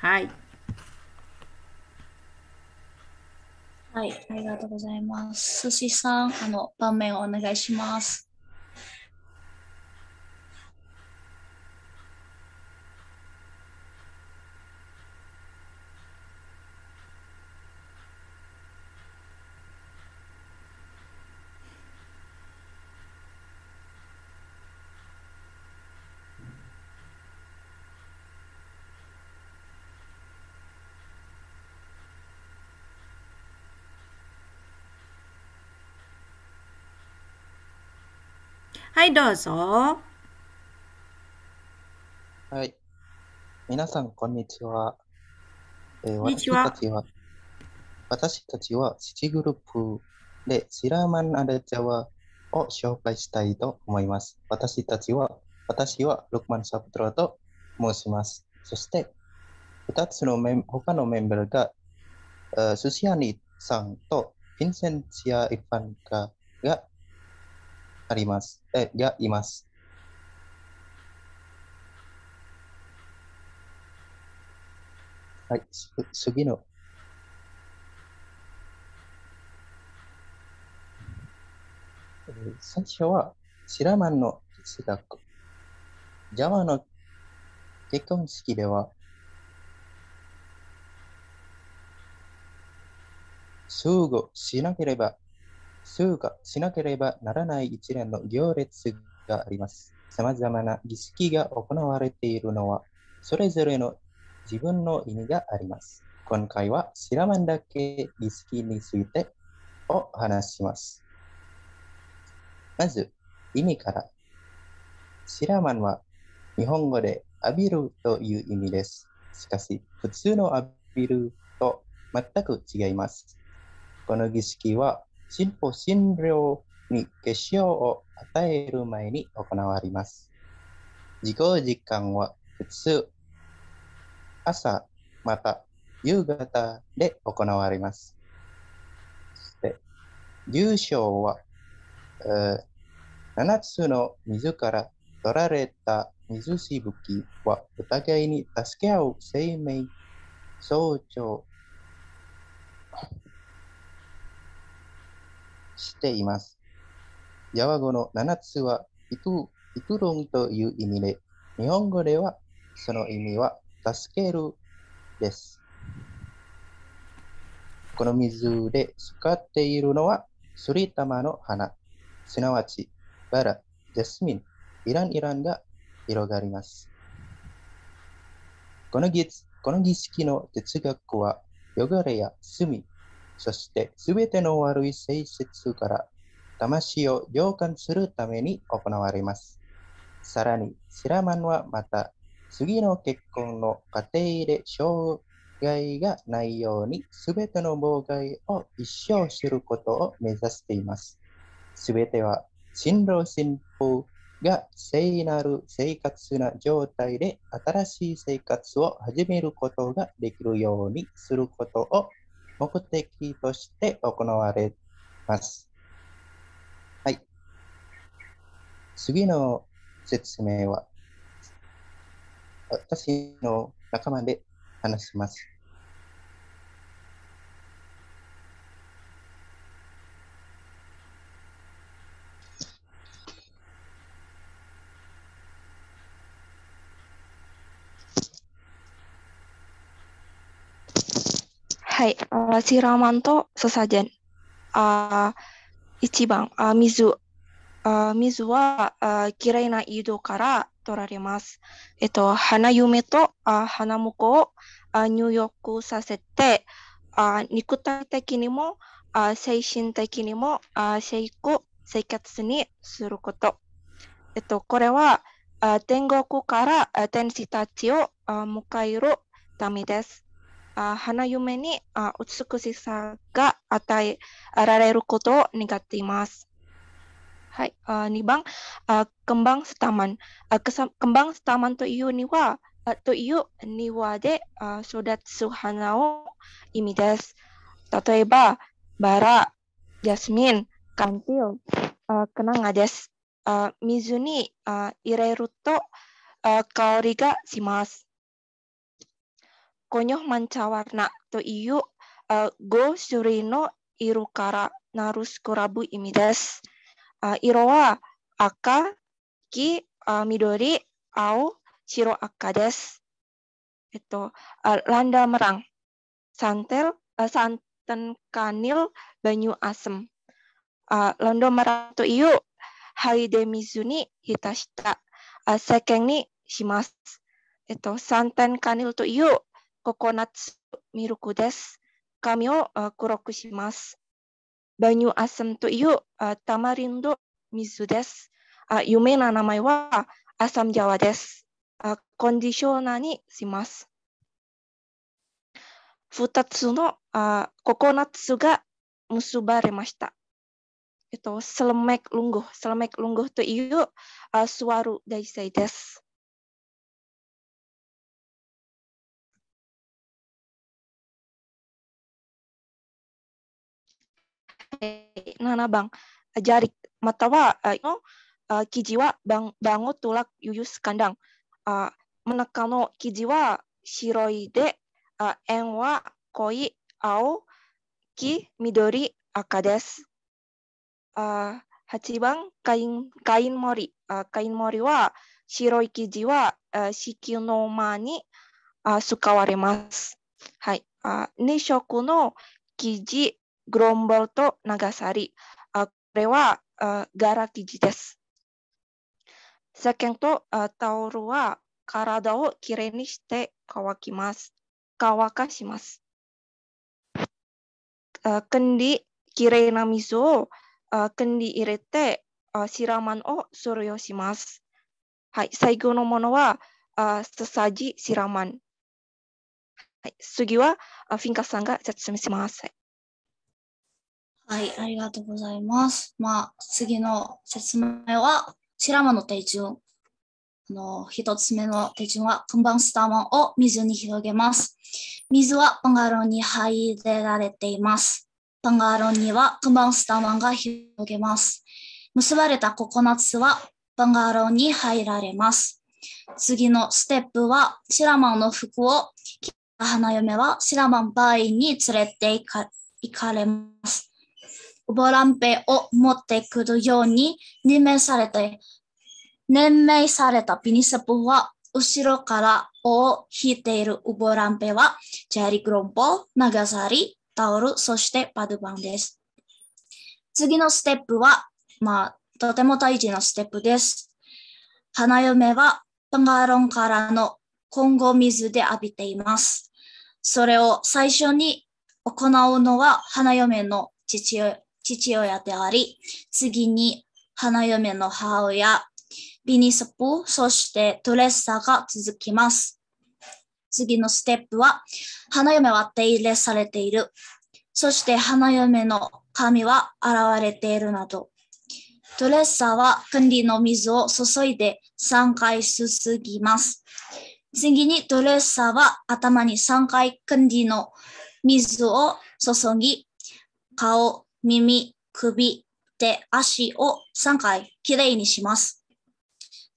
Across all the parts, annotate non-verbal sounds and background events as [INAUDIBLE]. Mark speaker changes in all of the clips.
Speaker 1: はい。
Speaker 2: はい、ありがとうございます。すしさん、あの、盤面をお願いします。
Speaker 1: はい、どうぞ。
Speaker 3: はい。皆さん、こんにちは。えー、私たちは、私たちは7グループでシラーマンアレジャワを紹介したいと思います。私たちは、私はルクマン・サブトラと申します。そして、二つのメン他のメンバーが、えー、スシアニさんとヴィンセンシア・イファンカがあります。え、がいます。はい、す次の。最初は、シラマンの哲学。ジャワの結婚式では、すぐしなければ通過しなければならない一連の行列があります。さまざまな儀式が行われているのは、それぞれの自分の意味があります。今回はシラマンダケ儀式についてを話します。まず、意味から。シラマンは日本語で浴びるという意味です。しかし、普通の浴びると全く違います。この儀式は進歩診療に結晶を与える前に行われます。自己時間は普通、朝また夕方で行われます。そして、は、えー、7つの水から取られた水しぶきはお互いに助け合う生命、象徴、しています。ヤワ語の7つは、イトイトロンという意味で、日本語ではその意味は、助けるです。この水で使っているのは、スリタマの花、すなわち、バラ、ジャスミン、イランイランが広がります。この儀この儀式の哲学は、汚れや罪、そしてすべての悪い性質から魂を浄化するために行われます。さらに、シラマンはまた次の結婚の過程で障害がないようにすべての妨害を一生することを目指しています。すべては新郎新婦が聖なる生活な状態で新しい生活を始めることができるようにすることを目的として行われます。はい。次の説明は、私の仲間で話します。
Speaker 4: uh, Shiramanto sesajen, uh, Ichiban, uh, Mizu, uh, Mizu wa uh, kirei na ido kara 取られます。えっと、花嫁とあ花婿をあ入浴させて、あ肉体的にもあ精神的にもあ成功、生活にすること。えっと、これはあ天国から天使たちをあ迎えるためです。uh, ah, hana yume ni uh, ah, utsukushi sa ga atai ah, arare rukoto negatte imasu. Hai, uh, ni bang uh, kembang setaman. Uh, kembang setaman to iyo ni wa uh, to iyo ni wa de uh, sodat suhana o imi desu. Tatoeba bara, jasmin, kantil, uh, kenanga desu. Uh, mizu ni uh, ireruto uh, kaori ga shimasu konyoh manca warna to iyu uh, eh, go surino irukara narus kurabu imides. Uh, eh, iroa aka ki uh, midori au shiro aka des. Itu uh, landa merang. Santel uh, santen kanil banyu asem. Uh, londo merang to iyu hai demizuni hitashita. Uh, sekeng ni shimasu. Itu santen kanil to iyu Kokonatsu miruku desu. Kami o uh, kuroku Banyu asam tu iu uh, tamarindo mizu desu. Uh, Yume na namae wa asam jawa desu. Kondisiona ni shimasu. Futatsu no kokonatsu ga musubaremashita. Itu selemek lungguh. Selemek lungguh tu iu suaru daisai desu. なばん、じゃり、または、の記事は、ばん、ばんをとらゆゆすかんだあ真ん中の生地は白いで、あ円は濃い、青、黄、緑、赤です。あ8番、カイン、カインモリ。あカインモリは、白い生地は、子宮の間にあ使われます。はい。あ2色の生地、Grombol to Nagasari. Uh, これは、uh, 柄生地です。石鹸と、uh, タオルは体をきれいにして乾きます。乾かします。Uh, kendi きれいな水を、uh, 汲んで入れて、uh, 白まんをするよします。はい、最後のものは、uh, すさじ白まん。はい、次は、uh, フィンカさんが説明します。は
Speaker 2: い、ありがとうございます。まあ、次の説明は、シラマの手順。あの、一つ目の手順は、ンバンスターマンを水に広げます。水はバンガロンに入れられています。バンガロンにはンバンスターマンが広げます。結ばれたココナッツはバンガロンに入られます。次のステップは、シラマンの服を着た花嫁はシラマンバイに連れて行かれます。ボランペを持ってくるように任命されて、任命されたピニセプは、後ろから尾を引いているウボランペは、チェリクロンポ、長ザリ、タオル、そしてパドゥバンです。次のステップは、まあ、とても大事なステップです。花嫁はパンガロンからの混合水で浴びています。それを最初に行うのは花嫁の父父親であり、次に花嫁の母親、ビニスプ、そしてドレッサが続きます。次のステップは、花嫁は手入れされている。そして花嫁の髪は現れているなど。ドレッサーは管の水を注いで3回すすぎます。次にドレッサーは頭に3回管理の水を注ぎ、顔、耳、首、手、足を3回きれいにします。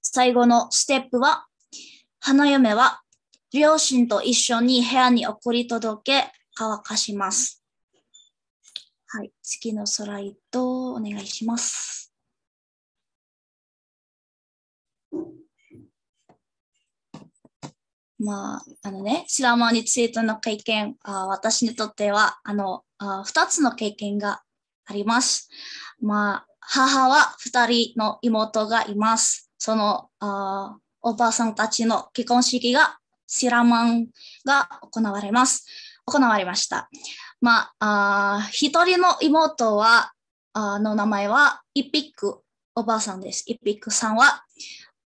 Speaker 2: 最後のステップは、花嫁は両親と一緒に部屋に送り届け乾かします。はい、次のスライドお願いします。まあ、あのね、スラマーについての経験、あ私にとっては、あの、あ2つの経験があります。まあ、母は二人の妹がいます。そのあおばあさんたちの結婚式がシラマンが行われます。行われました。まあ、あ一人の妹は、あの名前はイピックおばあさんです。イピックさんは、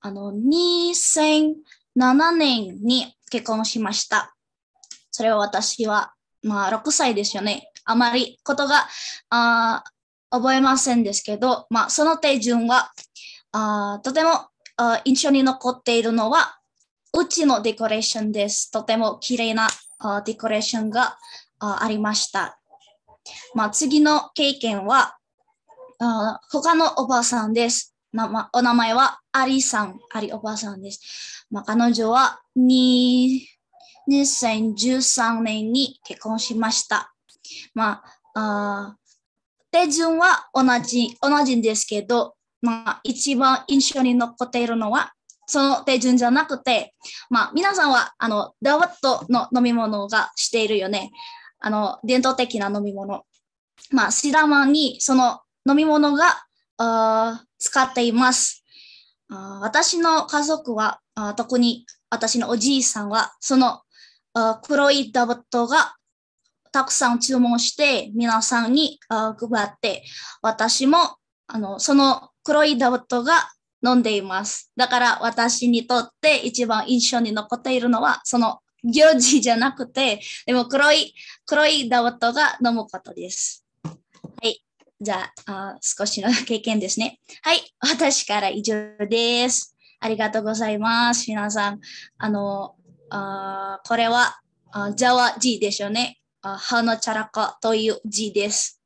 Speaker 2: あの、2007年に結婚しました。それは私は、まあ、6歳ですよね。あまりことがあ覚えませんですけど、まあ、その手順はあとてもあ印象に残っているのはうちのデコレーションです。とても綺麗なあデコレーションがあありました。まあ、次の経験はあ他のおばあさんです。お名前はアリさん、アリおばあさんです。まあ、彼女は2013年に結婚しました。まあ、あ手順は同じ、同じですけど、まあ、一番印象に残っているのは、その手順じゃなくて、まあ、皆さんは、あの、ダワットの飲み物がしているよね。あの、伝統的な飲み物。まあ、シダマにその飲み物が、あ使っています。あ私の家族は、あ特に私のおじいさんは、そのあ黒いダバットがたくさん注文して、皆さんに配って、私も、あの、その黒いダットが飲んでいます。だから私にとって一番印象に残っているのは、その行事じゃなくて、でも黒い、黒いダットが飲むことです。はい。じゃあ、あ少しの経験ですね。はい。私から以上です。ありがとうございます。皆さん、あの、あこれは、あジャワジーでしょうね。花ちゃらかという字です。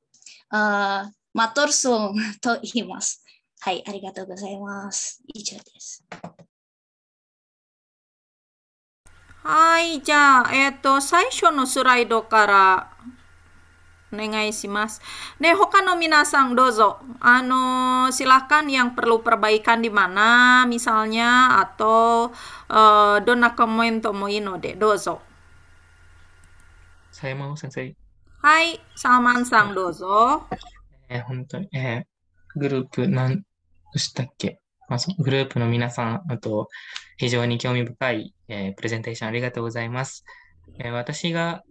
Speaker 2: あマトルソンと言います。はい、ありがとうございます。以上です。
Speaker 1: はい、じゃあ、えっ、ー、と、最初のスライドからお願いします。で、他の皆さんどうぞ。あの、silahkan yang perlu perbaikan di mana misalnya atau uh, dona comment tomoino de, dozo.
Speaker 5: saya mau sensei. h a えー、本当に、えー、グループ、なんでしたっけ、まあ、グループの皆さん、あと、非常に興味深い、えー、プレゼンテーションありがとうございます。えー、私が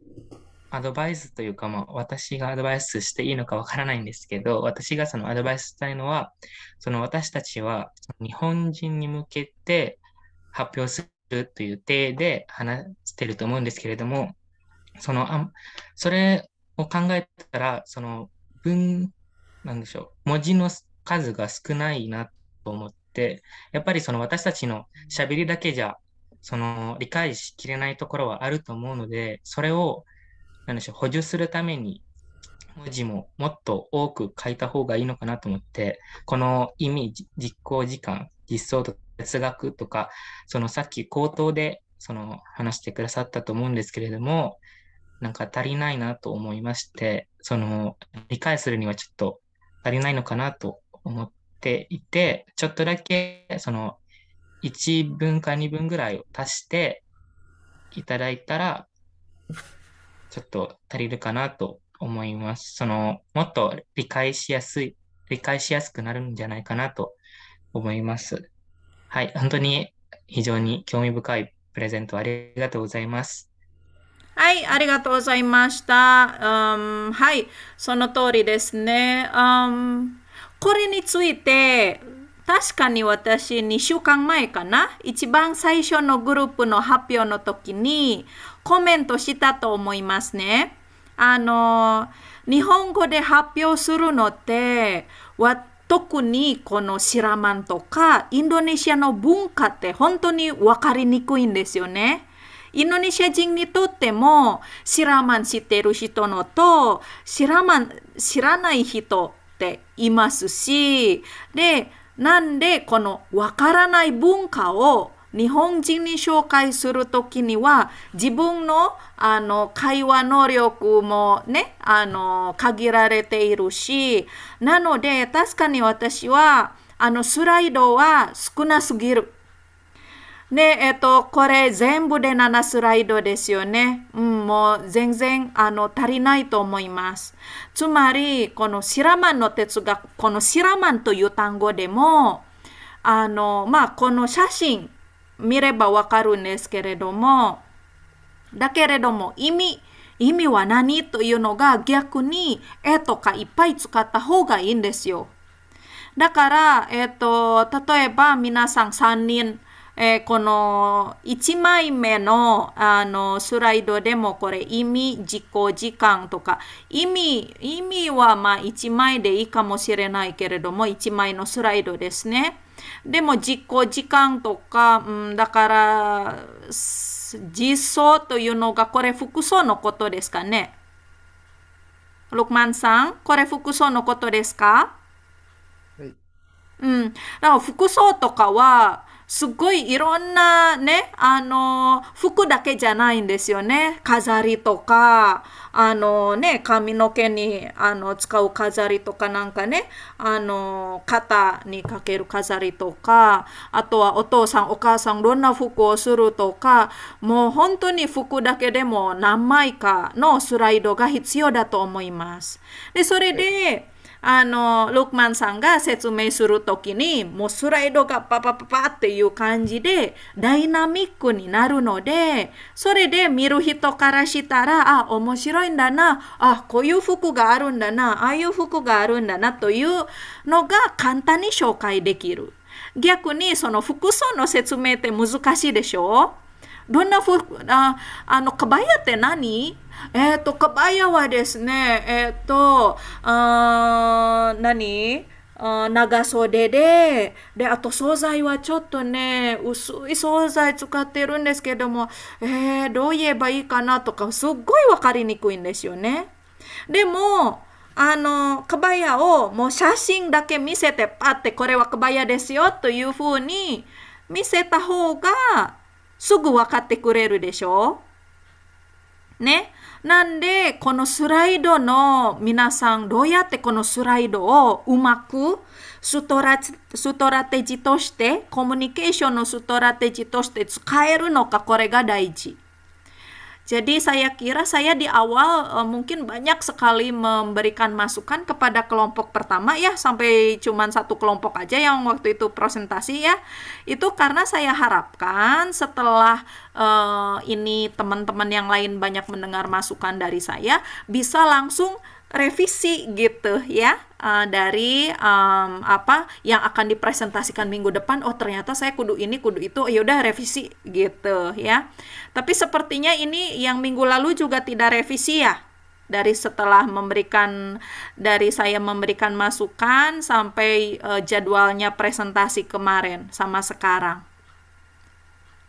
Speaker 5: アドバイスというか、まあ、私がアドバイスしていいのかわからないんですけど、私がそのアドバイスしたいのは、その私たちは日本人に向けて発表するという体で話してると思うんですけれども、そのあそれを考えたら、その文、なんでしょう、文字の数が少ないなと思って、やっぱりその私たちのしゃべりだけじゃ、その理解しきれないところはあると思うので、それを、なんでしょう、補助するために、文字ももっと多く書いた方がいいのかなと思って、この意味、実行時間、実装と哲学とか、そのさっき口頭でその話してくださったと思うんですけれども、なんか足りないなと思いまして、その理解するにはちょっと足りないのかなと思っていて、ちょっとだけその1分か2分ぐらいを足していただいたら、ちょっと足りるかなと思います。そのもっと理解しやすい、理解しやすくなるんじゃないかなと思います。はい、本当に非常に興味深いプレゼントありがとうございます。
Speaker 1: はい、ありがとうございました。Um, はい、その通りですね。Um, これについて、確かに私2週間前かな一番最初のグループの発表の時にコメントしたと思いますね。あの日本語で発表するのって特にこのシラマンとかインドネシアの文化って本当に分かりにくいんですよね。インドネシア人にとっても知らまん知ってる人のと知らまん知らない人っていますし、で、なんでこのわからない文化を日本人に紹介するときには自分のあの会話能力もねあの限られているしなので確かに私はあのスライドは少なすぎるねえっと、これ全部で7スライドですよね。うん、もう全然あの足りないと思います。つまり、このシラマンの哲学、このシラマンという単語でも、あの、まあ、この写真見ればわかるんですけれども、だけれども意味、意味は何というのが逆に絵とかいっぱい使った方がいいんですよ。だから、えっと、例えば皆さん3人、えー、この1枚目のあのスライドでもこれ意味、実行時間とか意味、意味はまあ1枚でいいかもしれないけれども1枚のスライドですね。でも実行時間とか、うん、だから実装というのがこれ複数のことですかね。6万さん、これ複数のことですか、うん。だから服装とかは、すっごいいろんなね、あの、服だけじゃないんですよね。飾りとか、あのね、髪の毛にあの使う飾りとかなんかね、あの、肩にかける飾りとか、あとはお父さん、お母さん、どんな服をするとか、もう本当に服だけでも何枚かのスライドが必要だと思います。で、それで、あのロックマンさんが説明する時にもうスライドがパパパパっていう感じでダイナミックになるのでそれで見る人からしたらあ面白いんだなあこういう服があるんだなああいう服があるんだなというのが簡単に紹介できる逆にその服装の説明って難しいでしょどんな服ああのかばやって何えっ、ー、と、かばやはですね、えっ、ー、と、あ何あ長袖で、で、あと惣菜はちょっとね、薄い惣菜使ってるんですけども、えー、どう言えばいいかなとか、すっごいわかりにくいんですよね。でも、あの、かばやをもう写真だけ見せて、パってこれはかばやですよというふうに見せた方が、すぐ分かってくれるでしょね。なんで、このスライドの皆さん、どうやってこのスライドをうまくストラストラテジとして、コミュニケーションのストラテジとして使えるのか、これが大事。Jadi saya kira saya di awal uh, mungkin banyak sekali memberikan masukan kepada kelompok pertama ya sampai cuma satu kelompok aja yang waktu itu presentasi ya. Itu karena saya harapkan setelah uh, ini teman-teman yang lain banyak mendengar masukan dari saya bisa langsung revisi gitu ya uh, dari um, apa yang akan dipresentasikan minggu depan oh ternyata saya kudu ini kudu itu oh, yaudah revisi gitu ya tapi sepertinya ini yang minggu lalu juga tidak revisi ya dari setelah memberikan dari saya memberikan masukan sampai uh, jadwalnya presentasi kemarin sama sekarang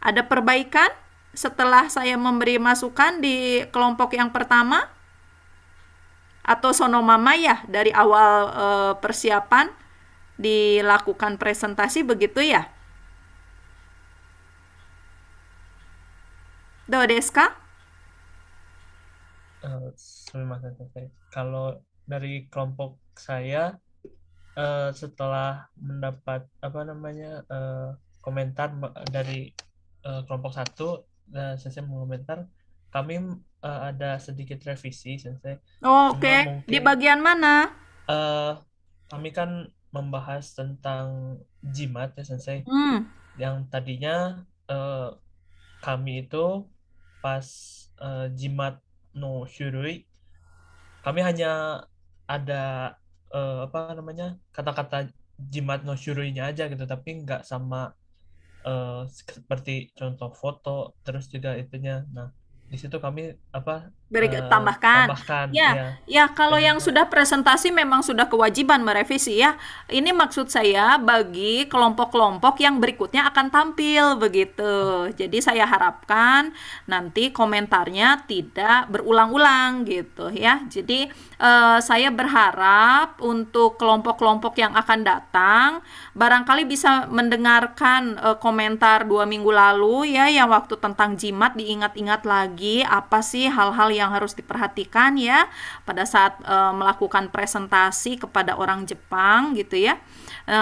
Speaker 1: ada perbaikan setelah saya memberi masukan di kelompok yang pertama atau sonomama ya dari awal e, persiapan dilakukan presentasi begitu ya. Do deska?
Speaker 6: Uh, Kalau dari kelompok saya uh, setelah mendapat apa namanya uh, komentar dari uh, kelompok satu, uh, saya mengomentar kami uh, ada sedikit revisi sensei.
Speaker 1: Oh, Oke, okay. di bagian mana?
Speaker 6: Uh, kami kan membahas tentang jimat ya sensei. Hmm. Yang tadinya uh, kami itu pas uh, jimat no shurui kami hanya ada uh, apa namanya kata-kata jimat no shurui-nya aja gitu tapi nggak sama uh, seperti contoh foto terus juga itunya nah di situ kami apa Beri, uh, tambahkan. tambahkan. Ya,
Speaker 1: ya, ya kalau iya. yang sudah presentasi memang sudah kewajiban merevisi ya. Ini maksud saya bagi kelompok-kelompok yang berikutnya akan tampil begitu. Jadi saya harapkan nanti komentarnya tidak berulang-ulang gitu ya. Jadi uh, saya berharap untuk kelompok-kelompok yang akan datang barangkali bisa mendengarkan uh, komentar dua minggu lalu ya yang waktu tentang jimat diingat-ingat lagi apa sih hal-hal yang harus diperhatikan ya pada saat e, melakukan presentasi kepada orang Jepang gitu ya e,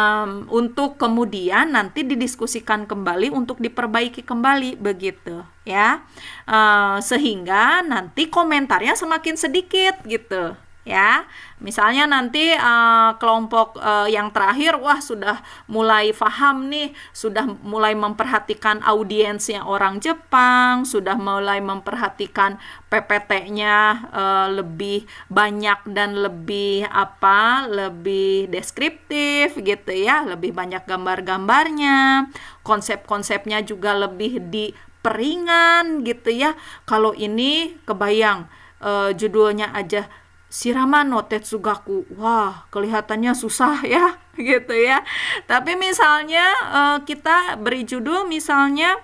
Speaker 1: untuk kemudian nanti didiskusikan kembali untuk diperbaiki kembali begitu ya e, sehingga nanti komentarnya semakin sedikit gitu ya. Misalnya nanti uh, kelompok uh, yang terakhir wah sudah mulai paham nih, sudah mulai memperhatikan audiensnya orang Jepang, sudah mulai memperhatikan PPT-nya uh, eh, lebih banyak dan lebih apa? lebih deskriptif gitu ya, lebih banyak gambar-gambarnya. Konsep-konsepnya juga lebih diperingan gitu ya. Kalau ini kebayang uh, judulnya aja siraman no tetsugaku. Wah, kelihatannya susah [LAUGHS] ya, gitu ya. Tapi misalnya eh, kita beri judul misalnya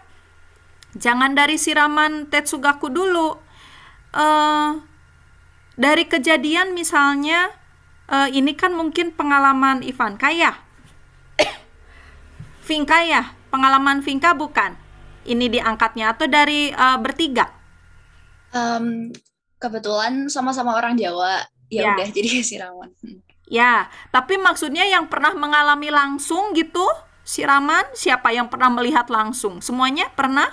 Speaker 1: jangan dari siraman tetsugaku dulu. Eh, dari kejadian misalnya eh, ini kan mungkin pengalaman Ivan Kaya. Finka [COUGHS] ya, pengalaman Finka bukan. Ini diangkatnya atau dari bertiga? Um, kebetulan sama-sama orang Jawa ya, ya. udah jadi [LAUGHS] siraman ya tapi maksudnya yang pernah mengalami langsung gitu siraman siapa yang pernah melihat langsung semuanya pernah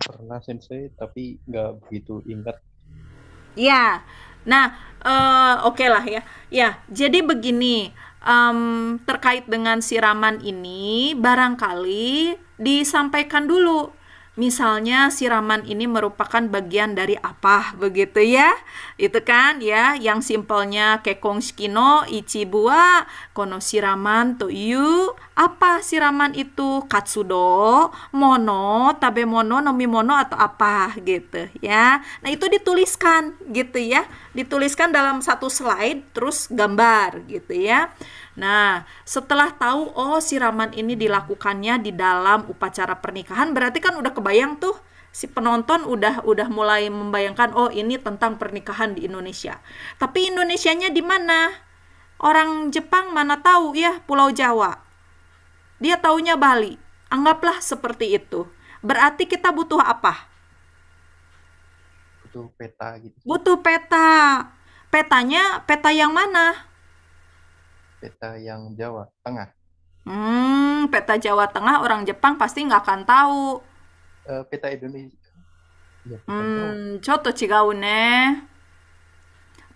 Speaker 3: pernah sensei tapi nggak begitu ingat
Speaker 1: ya nah uh, oke okay lah ya ya jadi begini um, terkait dengan siraman ini barangkali disampaikan dulu. Misalnya siraman ini merupakan bagian dari apa begitu ya? Itu kan ya yang simpelnya kekong ichi ichibua kono siraman to yu apa siraman itu katsudo mono tabe mono nomi mono atau apa gitu ya. Nah itu dituliskan gitu ya, dituliskan dalam satu slide terus gambar gitu ya. Nah, setelah tahu oh siraman ini dilakukannya di dalam upacara pernikahan, berarti kan udah kebayang tuh si penonton udah udah mulai membayangkan oh ini tentang pernikahan di Indonesia. Tapi Indonesianya di mana? Orang Jepang mana tahu ya Pulau Jawa. Dia taunya Bali. Anggaplah seperti itu. Berarti kita butuh apa?
Speaker 3: Butuh peta gitu.
Speaker 1: Butuh peta. Petanya peta yang mana? peta yang Jawa Tengah. Hmm, peta Jawa Tengah orang Jepang pasti nggak akan tahu. Uh, peta Indonesia. Ya, hmm, coto cigaune.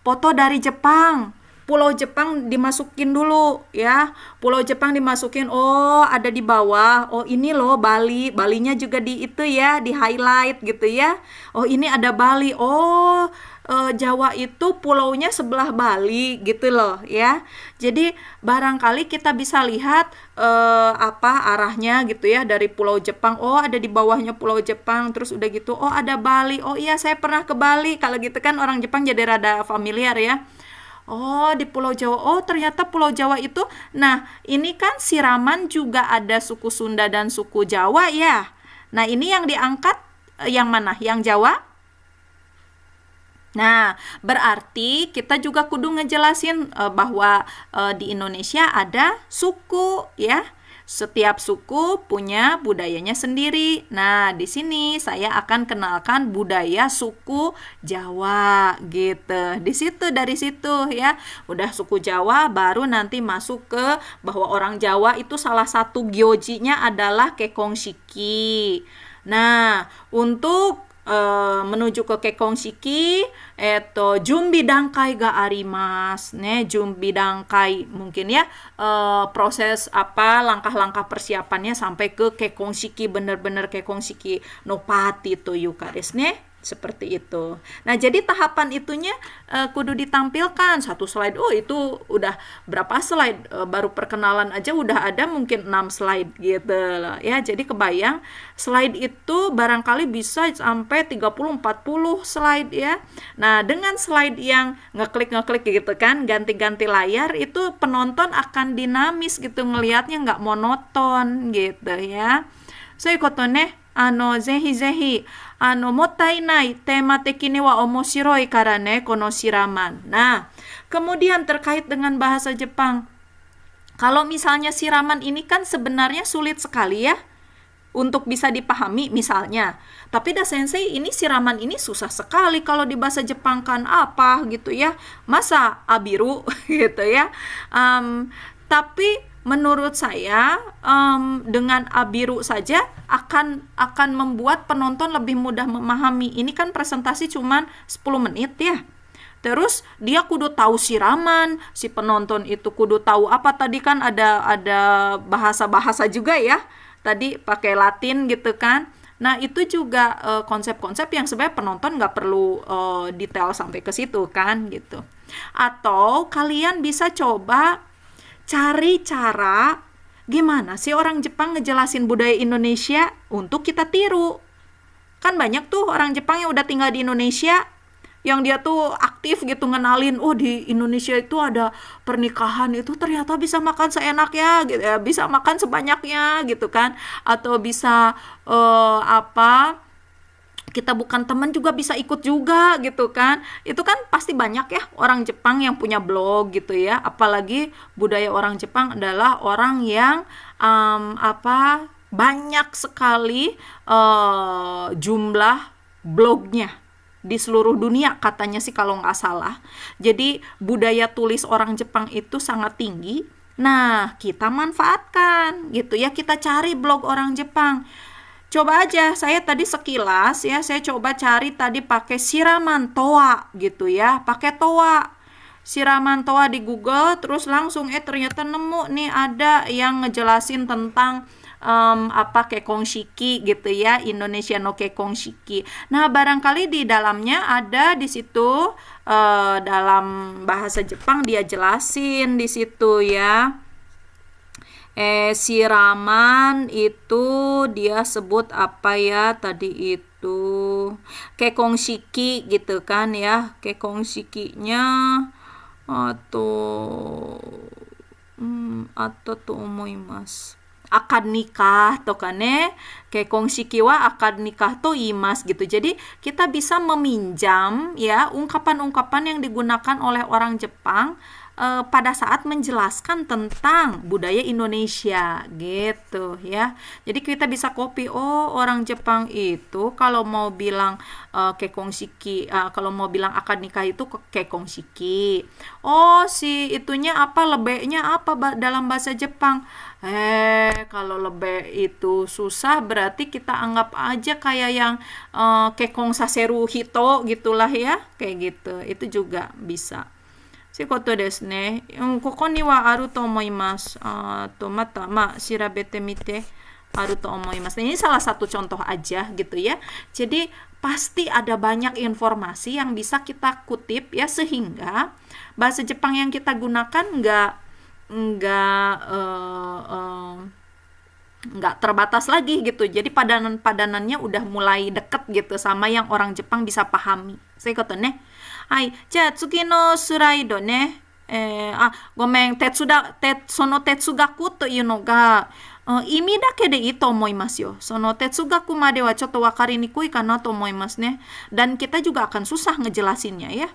Speaker 1: Foto dari Jepang. Pulau Jepang dimasukin dulu ya. Pulau Jepang dimasukin. Oh, ada di bawah. Oh, ini loh Bali. Balinya juga di itu ya, di highlight gitu ya. Oh, ini ada Bali. Oh, e, Jawa itu pulaunya sebelah Bali gitu loh ya. Jadi barangkali kita bisa lihat e, apa arahnya gitu ya dari Pulau Jepang. Oh ada di bawahnya Pulau Jepang. Terus udah gitu oh ada Bali. Oh iya saya pernah ke Bali. Kalau gitu kan orang Jepang jadi rada familiar ya. Oh, di Pulau Jawa. Oh, ternyata Pulau Jawa itu. Nah, ini kan siraman juga ada suku Sunda dan suku Jawa ya. Nah, ini yang diangkat eh, yang mana? Yang Jawa? Nah, berarti kita juga kudu ngejelasin uh, bahwa uh, di Indonesia ada suku ya. Setiap suku punya budayanya sendiri. Nah, di sini saya akan kenalkan budaya suku Jawa gitu. Di situ dari situ ya. Udah suku Jawa baru nanti masuk ke bahwa orang Jawa itu salah satu geojinya adalah kekong shiki. Nah, untuk Eh, menuju ke Kekong Shiki eto jumbi dangkai ga arimas ne jumbi dangkai mungkin ya e, proses apa langkah-langkah persiapannya sampai ke Kekong siki bener-bener Kekong no nopati to yuka ne seperti itu. Nah, jadi tahapan itunya uh, kudu ditampilkan satu slide. Oh, itu udah berapa slide? Uh, baru perkenalan aja udah ada mungkin enam slide gitu loh. Ya, jadi kebayang slide itu barangkali bisa sampai 30 40 slide ya. Nah, dengan slide yang ngeklik-ngeklik gitu kan, ganti-ganti layar itu penonton akan dinamis gitu ngelihatnya nggak monoton gitu ya. So, ikutone ano zehi zehi あの、もったいない。テーマ的には面白いからね、この siraman. Nah, kemudian terkait dengan bahasa Jepang. Kalau misalnya siraman ini kan sebenarnya sulit sekali ya untuk bisa dipahami misalnya. Tapi da sensei ini siraman ini susah sekali kalau di bahasa Jepang kan apa gitu ya. Masa abiru [LAUGHS] gitu ya. Um, tapi menurut saya um, dengan abiru saja akan akan membuat penonton lebih mudah memahami. Ini kan presentasi cuma 10 menit ya. Terus dia kudu tahu siraman, si penonton itu kudu tahu apa tadi kan ada ada bahasa-bahasa juga ya. Tadi pakai Latin gitu kan. Nah, itu juga e, konsep-konsep uh, yang sebenarnya penonton nggak perlu uh, detail sampai ke situ kan gitu. Atau kalian bisa coba cari cara gimana sih orang Jepang ngejelasin budaya Indonesia untuk kita tiru. Kan banyak tuh orang Jepang yang udah tinggal di Indonesia yang dia tuh aktif gitu ngenalin oh di Indonesia itu ada pernikahan itu ternyata bisa makan seenaknya gitu ya bisa makan sebanyaknya gitu kan atau bisa uh, apa kita bukan teman juga bisa ikut juga gitu kan itu kan pasti banyak ya orang Jepang yang punya blog gitu ya apalagi budaya orang Jepang adalah orang yang um, apa banyak sekali uh, jumlah blognya di seluruh dunia katanya sih kalau nggak salah jadi budaya tulis orang Jepang itu sangat tinggi nah kita manfaatkan gitu ya kita cari blog orang Jepang coba aja saya tadi sekilas ya saya coba cari tadi pakai siraman toa gitu ya pakai toa siraman toa di Google terus langsung eh ternyata nemu nih ada yang ngejelasin tentang um, apa kekong shiki gitu ya Indonesia no kekong shiki nah barangkali di dalamnya ada di situ uh, dalam bahasa Jepang dia jelasin di situ ya eh siraman itu dia sebut apa ya tadi itu kekong siki gitu kan ya kekong sikinya atau hmm, atau tuh umoi mas akad nikah to kan eh kekong sikiwa akad nikah to imas gitu jadi kita bisa meminjam ya ungkapan-ungkapan yang digunakan oleh orang Jepang uh, pada saat menjelaskan tentang budaya Indonesia gitu ya. Jadi kita bisa copy oh orang Jepang itu kalau mau bilang uh, kekong siki uh, eh, kalau mau bilang akad nikah itu kekong siki. Oh si itunya apa lebeknya apa ba dalam bahasa Jepang? Eh kalau lebek itu susah berarti kita anggap aja kayak yang uh, kekong saseru hito gitulah ya kayak gitu. Itu juga bisa. ということですね。うん、ここにはあると思います。あとまた、まあ、調べてみて。baru Ini salah satu contoh aja gitu ya. Jadi pasti ada banyak informasi yang bisa kita kutip ya sehingga bahasa Jepang yang kita gunakan nggak nggak uh, uh, nggak terbatas lagi gitu. Jadi padanan padanannya udah mulai deket gitu sama yang orang Jepang bisa pahami. Saya kata nih. はい。じゃあ次のスライドね。えー、あ、ごめん。哲学、その哲学というのが、意味だけでいいと思いますよ。その哲学まではちょっとわかりにくいかなと思いますね。Dan kita juga akan susah ngejelasinnya ya.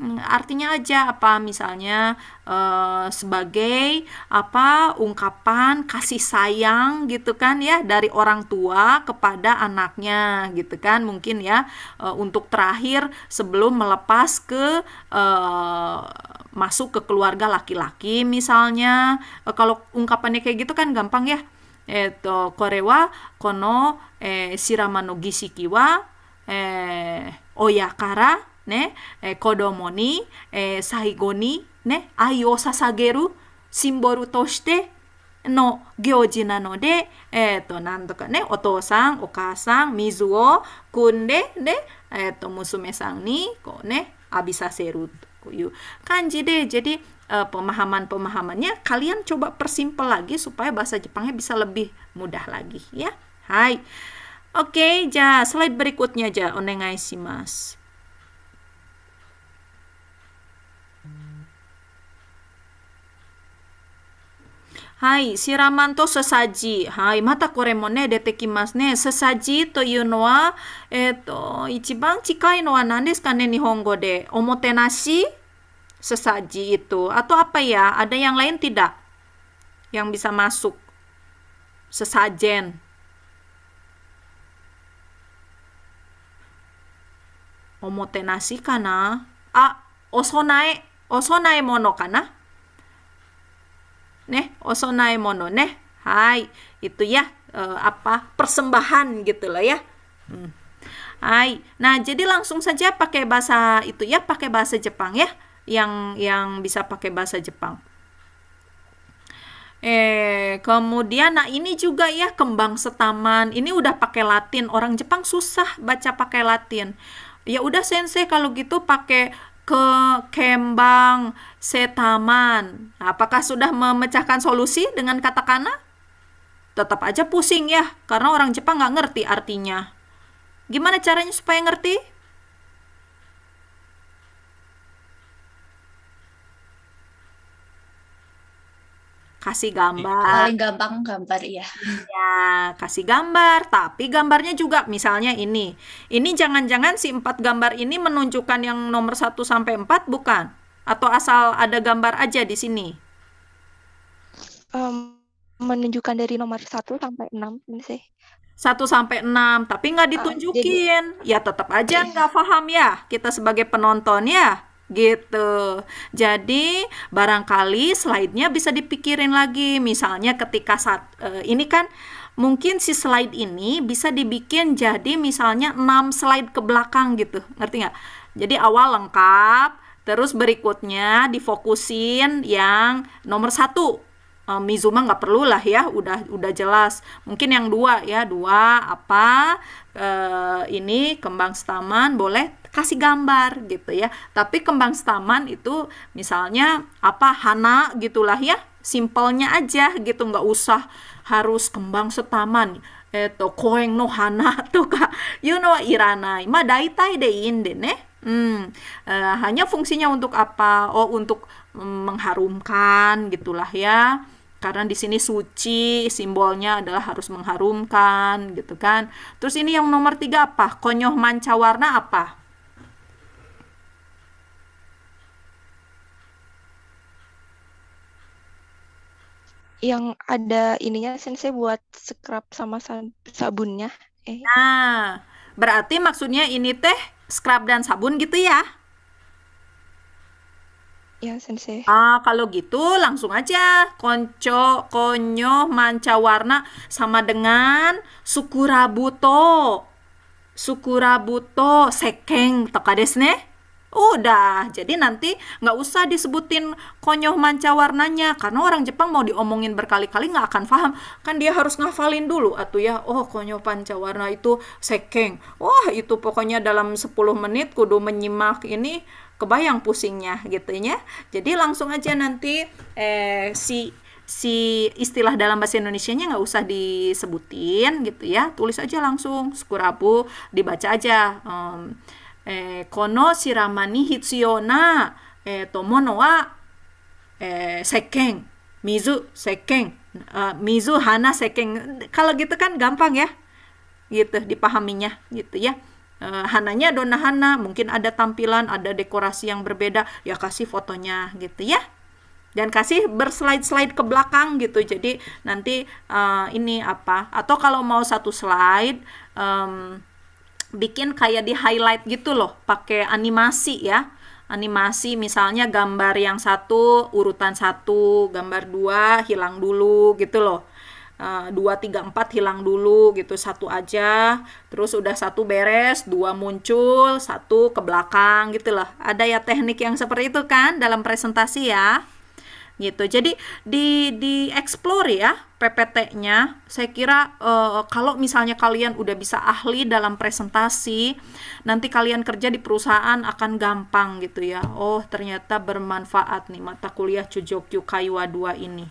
Speaker 1: Hmm, artinya aja apa misalnya uh, sebagai apa ungkapan kasih sayang gitu kan ya dari orang tua kepada anaknya gitu kan mungkin ya uh, untuk terakhir sebelum melepas ke uh, masuk ke keluarga laki-laki misalnya kalau ungkapannya kayak gitu kan gampang ya itu korewa kono eh, siramano eh, oyakara ne e, kodomoni e, saigoni ne ayo sasageru simbaru toshite no geojina node eh to nanto kan ne otosang okasang mizuo kunde de eh musume sang ni kok ne abisase koyu kanji de jadi e, pemahaman pemahamannya kalian coba persimpel lagi supaya bahasa Jepangnya bisa lebih mudah lagi ya hai oke ja slide berikutnya aja onengai si Hai, siraman to sesaji. Hai, mata kore mo ne dete ne. Sesaji to iu no wa, eto, ichiban chikai no wa nan desu ka ne nihongo de? Omotenashi? Sesaji itu. Atau apa ya? Ada yang lain tidak? Yang bisa masuk. Sesajen. Omotenashi kana? A, osonae. Osonae mono kana? Osonae osonai mono Hai, itu ya e, apa persembahan gitu loh ya. Hmm. Hai. Nah, jadi langsung saja pakai bahasa itu ya, pakai bahasa Jepang ya. Yang yang bisa pakai bahasa Jepang. Eh, kemudian nah ini juga ya kembang setaman. Ini udah pakai Latin. Orang Jepang susah baca pakai Latin. Ya udah sensei kalau gitu pakai ke Kembang Setaman. Apakah sudah memecahkan solusi dengan katakana? Tetap aja pusing ya, karena orang Jepang nggak ngerti artinya. Gimana caranya supaya ngerti? kasih iya, gambar. Paling gampang gambar ya. Iya, kasih gambar, tapi gambarnya juga misalnya ini. Ini jangan-jangan si empat gambar ini menunjukkan yang nomor 1 sampai 4 bukan? Atau asal ada gambar aja di sini? Um, menunjukkan dari nomor 1 sampai 6 ini sih. satu sampai enam tapi nggak ah, ditunjukin. Uh, jadi... Ya tetap aja iya. nggak paham ya kita sebagai penonton ya gitu. Jadi barangkali slide-nya bisa dipikirin lagi. Misalnya ketika saat uh, eh, ini kan mungkin si slide ini bisa dibikin jadi misalnya 6 slide ke belakang gitu. Ngerti nggak? Jadi awal lengkap, terus berikutnya difokusin yang nomor satu eh, Mizuma nggak perlu lah ya, udah udah jelas. Mungkin yang dua ya, dua apa e, ini kembang setaman boleh kasih gambar gitu ya. Tapi kembang setaman itu misalnya apa hana gitulah ya, simpelnya aja gitu nggak usah harus kembang setaman. Eto koeng no hana [LAUGHS] tuh kak, you know iranai, ma daitai de inde ne. Hmm, uh, hanya fungsinya untuk apa? Oh, untuk mm, mengharumkan gitulah ya karena di sini suci simbolnya adalah harus mengharumkan gitu kan terus ini yang nomor tiga apa konyoh manca warna apa
Speaker 4: yang ada ininya sensei buat scrub sama sabunnya.
Speaker 1: Eh. Nah, berarti maksudnya ini teh scrub dan sabun gitu ya? Ya, sensei. Ah, kalau gitu langsung aja konco, konyo, manca warna sama dengan sukurabuto. Sukurabuto sekeng tokades ne? Udah, jadi nanti nggak usah disebutin konyoh manca warnanya karena orang Jepang mau diomongin berkali-kali nggak akan paham. Kan dia harus ngafalin dulu atau ya, oh konyoh manca warna itu sekeng. Wah, itu pokoknya dalam 10 menit kudu menyimak ini kebayang pusingnya gitu ya. Jadi langsung aja nanti eh, si si istilah dalam bahasa Indonesia nya nggak usah disebutin gitu ya tulis aja langsung skurabu dibaca aja um, Eh, kono eh, eh, seken, mizu mizu hana sekeng kalau gitu kan gampang ya gitu dipahaminya gitu ya hananya dona hana mungkin ada tampilan ada dekorasi yang berbeda ya kasih fotonya gitu ya dan kasih berslide-slide ke belakang gitu jadi nanti uh, ini apa atau kalau mau satu slide um, bikin kayak di highlight gitu loh pakai animasi ya animasi misalnya gambar yang satu urutan satu gambar dua hilang dulu gitu loh eh, dua tiga empat hilang dulu gitu satu aja terus udah satu beres dua muncul satu ke belakang gitu loh ada ya teknik yang seperti itu kan dalam presentasi ya gitu. Jadi di di explore ya PPT-nya. Saya kira uh, kalau misalnya kalian udah bisa ahli dalam presentasi, nanti kalian kerja di perusahaan akan gampang gitu ya. Oh, ternyata bermanfaat nih mata kuliah Chujokyu Kaiwa 2 ini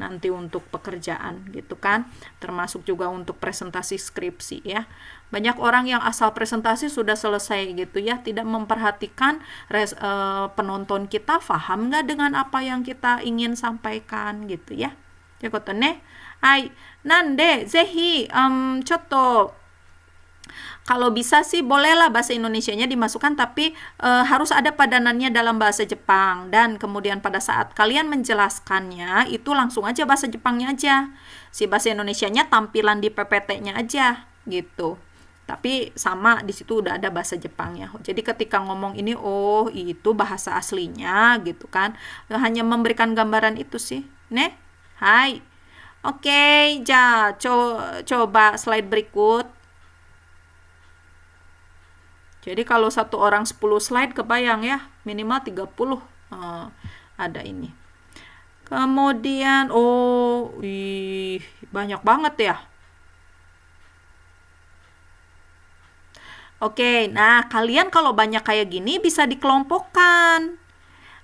Speaker 1: nanti untuk pekerjaan gitu kan termasuk juga untuk presentasi skripsi ya banyak orang yang asal presentasi sudah selesai gitu ya tidak memperhatikan res, e, penonton kita paham nggak dengan apa yang kita ingin sampaikan gitu ya ya ai, nande um, ちょっと、kalau bisa sih bolehlah bahasa Indonesia-nya dimasukkan tapi e, harus ada padanannya dalam bahasa Jepang dan kemudian pada saat kalian menjelaskannya itu langsung aja bahasa Jepangnya aja. Si bahasa Indonesia-nya tampilan di PPT-nya aja gitu. Tapi sama di situ udah ada bahasa Jepangnya. Jadi ketika ngomong ini oh itu bahasa aslinya gitu kan. Hanya memberikan gambaran itu sih. Ne? Hai. Oke, okay, ja, co coba slide berikut. Jadi kalau satu orang 10 slide kebayang ya, minimal 30 uh, eh, ada ini. Kemudian, oh, ih, banyak banget ya. Oke, nah kalian kalau banyak kayak gini bisa dikelompokkan.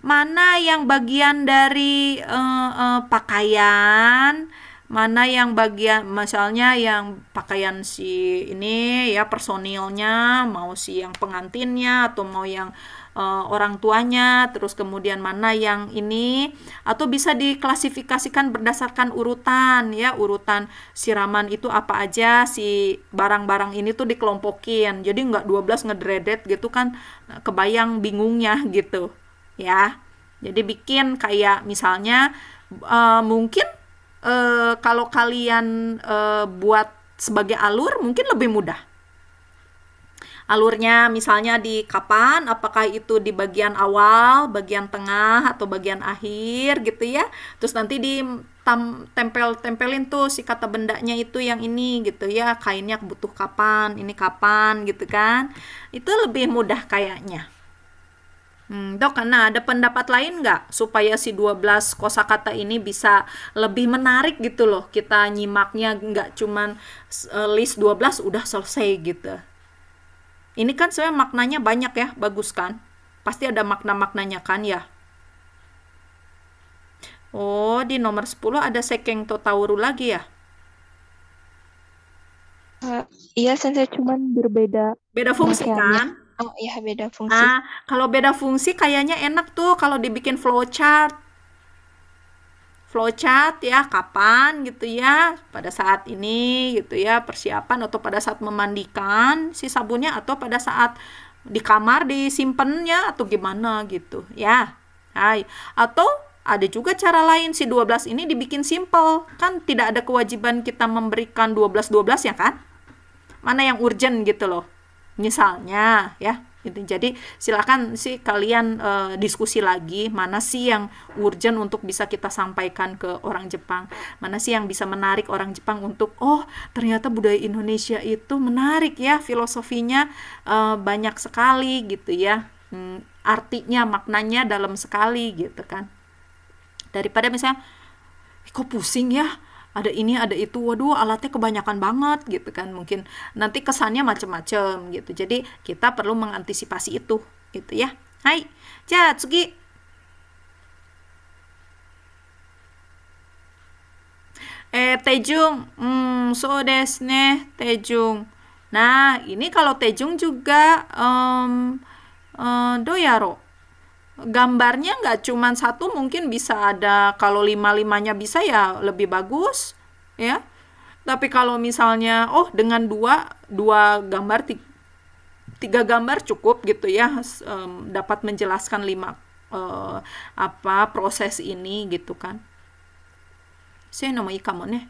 Speaker 1: Mana yang bagian dari uh, uh, pakaian, mana yang bagian misalnya yang pakaian si ini ya personilnya mau si yang pengantinnya atau mau yang uh, orang tuanya terus kemudian mana yang ini atau bisa diklasifikasikan berdasarkan urutan ya urutan siraman itu apa aja si barang-barang ini tuh dikelompokin jadi nggak 12 ngedredet gitu kan kebayang bingungnya gitu ya jadi bikin kayak misalnya uh, mungkin Eh, kalau kalian uh, buat sebagai alur mungkin lebih mudah. Alurnya misalnya di kapan, apakah itu di bagian awal, bagian tengah, atau bagian akhir gitu ya. Terus nanti di tempel-tempelin tuh si kata bendanya itu yang ini gitu ya. Kainnya butuh kapan, ini kapan gitu kan. Itu lebih mudah kayaknya. Hmm, dok, nah ada pendapat lain nggak supaya si 12 kosakata ini bisa lebih menarik gitu loh kita nyimaknya nggak cuman eh, list 12 udah selesai gitu. Ini kan sebenarnya maknanya banyak ya, bagus kan? Pasti ada makna-maknanya kan ya. Oh, di nomor 10 ada Sekeng Totauru lagi ya? Uh, iya,
Speaker 4: Sensei cuman berbeda. Beda fungsi kan?
Speaker 1: Oh iya beda fungsi. Ah, kalau beda fungsi kayaknya enak tuh kalau dibikin flowchart. Flowchart ya kapan gitu ya, pada saat ini gitu ya, persiapan atau pada saat memandikan si sabunnya atau pada saat di kamar disimpannya atau gimana gitu ya. Hai. Atau ada juga cara lain si 12 ini dibikin simple. Kan tidak ada kewajiban kita memberikan 12 12 ya kan? Mana yang urgent gitu loh misalnya ya gitu. Jadi silakan sih kalian e, diskusi lagi mana sih yang urgent untuk bisa kita sampaikan ke orang Jepang, mana sih yang bisa menarik orang Jepang untuk oh ternyata budaya Indonesia itu menarik ya filosofinya e, banyak sekali gitu ya, hmm, artinya maknanya dalam sekali gitu kan. Daripada misalnya, kok pusing ya ada ini ada itu waduh alatnya kebanyakan banget gitu kan mungkin nanti kesannya macam-macam gitu jadi kita perlu mengantisipasi itu gitu ya hai ja eh Tejung hmm so desne Tejung nah ini kalau Tejung juga um, um, eh, doyaro gambarnya nggak cuma satu mungkin bisa ada kalau lima limanya bisa ya lebih bagus ya tapi kalau misalnya oh dengan dua dua gambar tiga, gambar cukup gitu ya um, dapat menjelaskan lima uh, apa proses ini gitu kan saya namanya kamu nih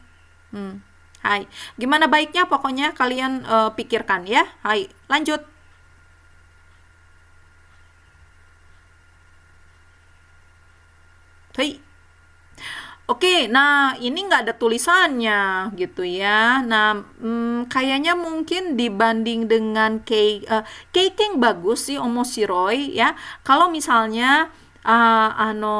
Speaker 1: hmm. Hai gimana baiknya pokoknya kalian uh, pikirkan ya Hai lanjut Hei. Oke, nah ini nggak ada tulisannya gitu ya. Nah, hmm, kayaknya mungkin dibanding dengan cake, uh, eh, cake King bagus sih Siroy ya. Kalau misalnya uh, ano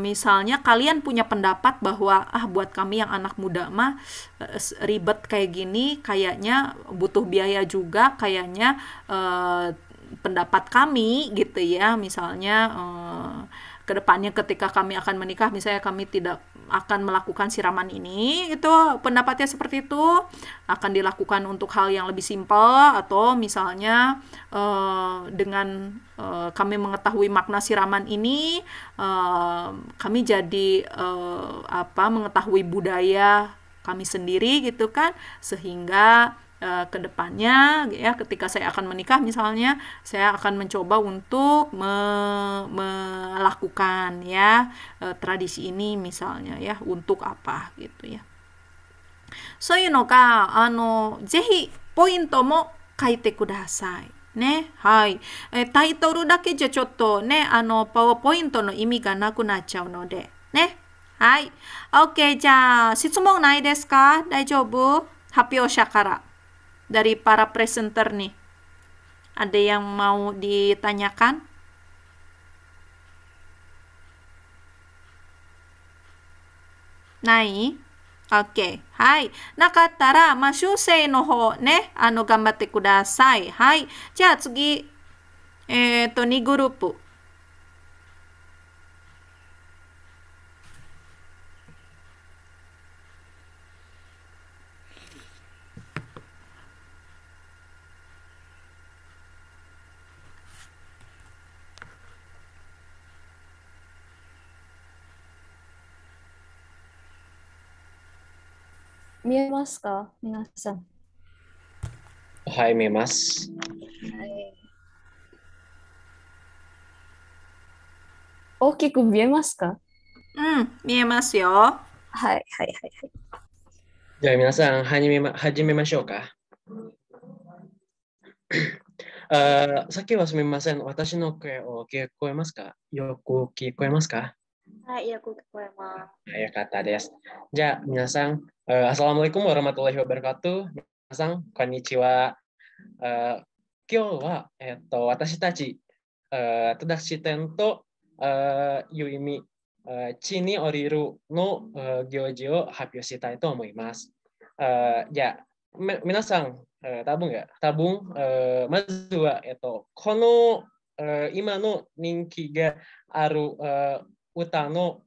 Speaker 1: misalnya kalian punya pendapat bahwa ah buat kami yang anak muda mah eh, ribet kayak gini, kayaknya butuh biaya juga, kayaknya uh, pendapat kami gitu ya, misalnya. Uh, kedepannya ketika kami akan menikah misalnya kami tidak akan melakukan siraman ini itu pendapatnya seperti itu akan dilakukan untuk hal yang lebih simpel atau misalnya uh, dengan uh, kami mengetahui makna siraman ini uh, kami jadi uh, apa mengetahui budaya kami sendiri gitu kan sehingga e, ke depannya ya ketika saya akan menikah misalnya saya akan mencoba untuk me melakukan ya e, tradisi ini misalnya ya untuk apa gitu ya. So you know ka, ano, zehi pointo mo kaite kudasai. ね。はい。えタイトルだけじゃちょっとね、あの、パワーポイントの意味がなくなっちゃうので。ね。はい。OK。じゃあ、質問ないですか大丈夫発表者から。dari para presenter nih? Ada yang mau ditanyakan? Nai? Oke, hai. Nakatara, masu sei no ho ne, ano gambatte kudasai. Hai, ja, tsugi, eto, eh, ni grupu.
Speaker 7: 見えますか皆さん。
Speaker 8: はい、見えます。はい、
Speaker 1: 大きく見えますかうん、見えますよ。はい、はい、はい。
Speaker 8: じゃあ皆さん、始めま始めましょうか。[COUGHS] あさっきはすみません。私の声を聞こえますかよく聞こえますか Hai, iya, aku kata des. Ja, minasang. Uh, assalamualaikum warahmatullahi wabarakatuh. Minasang, konnichiwa. Uh, eh, kyo wa, eto, watashi tachi. Uh, eh, tento, uh, yuimi. Uh, chini oriru no uh, gyoji wo hapyo shitai to omoimasu. Uh, ja, minasang, uh, tabung ya? Tabung, uh, mazu eto, kono, uh, ima no ninki ga aru uh, 歌の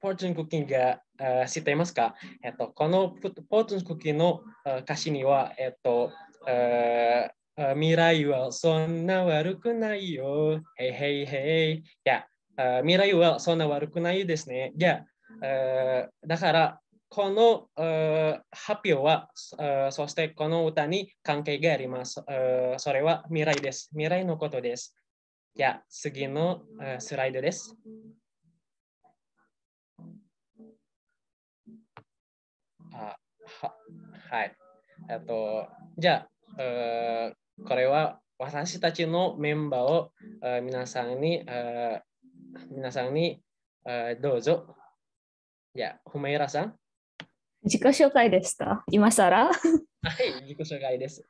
Speaker 8: ポーチンクッキンが知っていますか、えっと、このポーチンクッキングの歌詞には、えっと、未来はそんな悪くないよ。へいへいへい。未来はそんな悪くないですね。いや、だから、この発表は、そしてこの歌に関係があります。それは未来です。未来のことです。ゃあ次のスライドで
Speaker 6: す。はい。っと、じゃ
Speaker 8: あ、これは私たちのメンバーを皆さんに、皆さんにどうぞ。じゃあ、ふめらさん。
Speaker 7: 自己紹介ですか今更はい、
Speaker 8: 自己紹介です。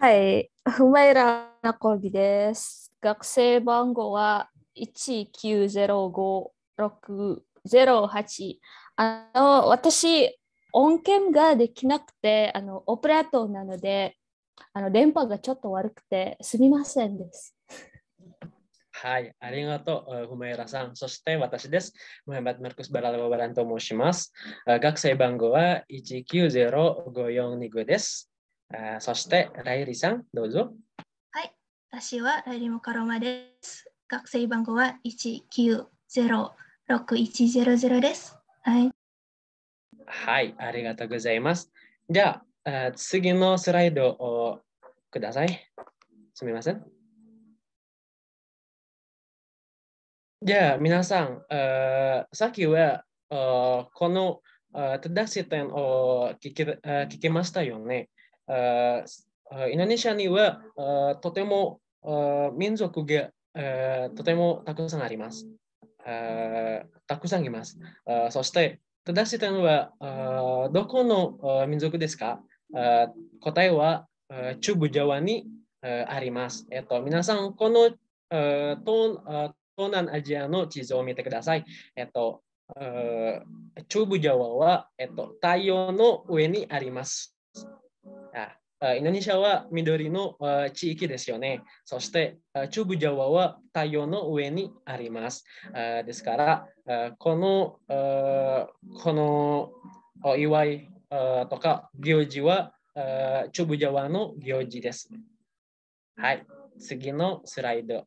Speaker 7: はい、ふめらなこびです。学生番号は1905608。あの、私、音源ができなくて、あのオペラートなので、あの電波がちょっと悪くてすみませんです。
Speaker 8: はい、ありがとう、ふめらさん。そして私です。ムハマッマルクス・バララバランと申します。学生番号は190542です。そして、ライリさん、どうぞ。
Speaker 9: はい、私はライリモカロマです。学生番号は190610です。はい。
Speaker 8: はい、ありがとうございます。じゃあ、次のスライドをください。すみません。じゃあ、皆さん、さっきはこの正しい点を聞き聞きましたよね。インドネシアにはとても民族がとてもたくさんあります。たくさんいます。そして、出したのは、あどこの民族ですかあ答えは、中部ジャワにあります。えっと、皆さん、この東南アジアの地図を見てください。えっと、中部ジャワは、えっと、太陽の上にあります。あインドネシアは緑の地域ですよね。そして、チューブジャワは太陽の上にあります。ですから、このこのお祝いとか行事はチューブジャワの行事です。はい、次のスライド。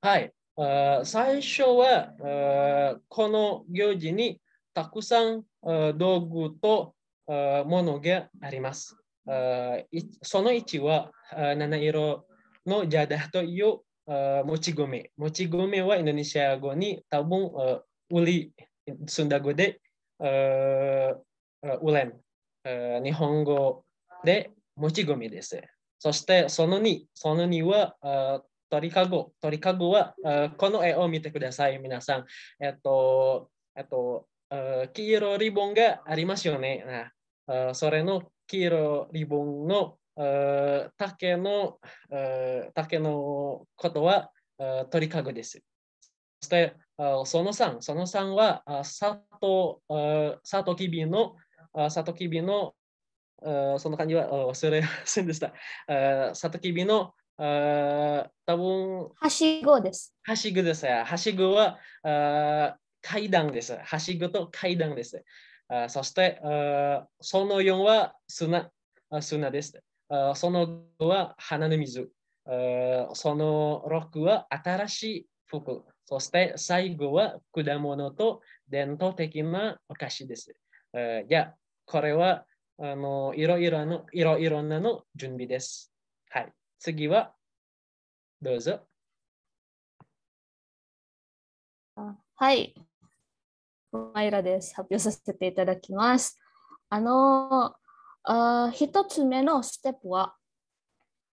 Speaker 8: はい、最初はこの行事にたくさん道具とものがあります。その一は七色のジャダというもち米。もち米はインドネシア語に多分、ウリ、スンダ語で、ウレン。日本語でもち米です。そしてその2、その2は鳥かご。鳥かごはこの絵を見てください、皆さん。えっと、えっと、黄色リボンがありますよね。な、それの黄色リボンの、竹の、竹のことは、鳥かごです。そして、その3、その3は、uh, 里、u きびの、uh, きびの、その感じは、忘れませんでした。Uh, 里きびの、多分はしごです。はしごです。はしごは、階段です。はしごと階段です。あそしてあ、その4は砂砂です。あその5は花の水あ。その6は新しい服。そして最後は果物と伝統的なお菓子です。いや、これはあの
Speaker 6: いろいろのいろいろなの準備です。はい。次は、どうぞ。
Speaker 7: はい。マイラです。発表させていただきます。あの、あ一つ目のステップは、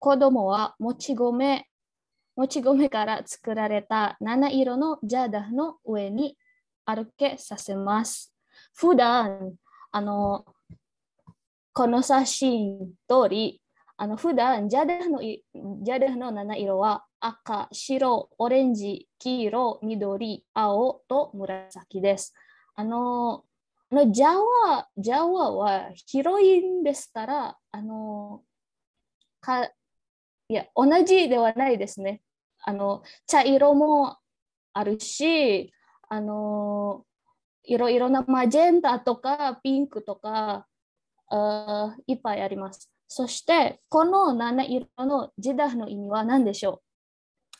Speaker 7: 子供はもち米、もち米から作られた七色のジャーダフの上に歩けさせます。普段、あの、この写真通り、あの普段ジャダのジャダの七色は赤、白、オレンジ、黄色、緑、青と紫です。あの、あのジャワ、ジャワは広いんですから、あの、かいや、同じではないですね。あの、茶色もあるし、あの、いろいろなマジェンダとかピンクとかあいっぱいあります。そして、この7色のジダの意味は何でしょ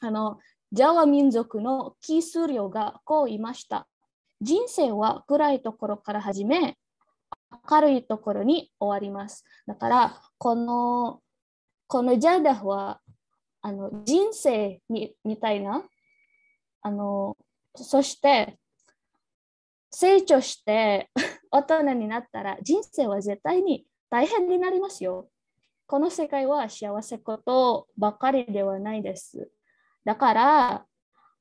Speaker 7: うあの、ジャワ民族のキースがこう言いました。人生は暗いところから始め、明るいところに終わります。だから、この、このジャダフは、あの人生みたいな、あの、そして、成長して [LAUGHS] 大人になったら人生は絶対に大変になりますよ。この世界は幸せことばかりではないです。だから、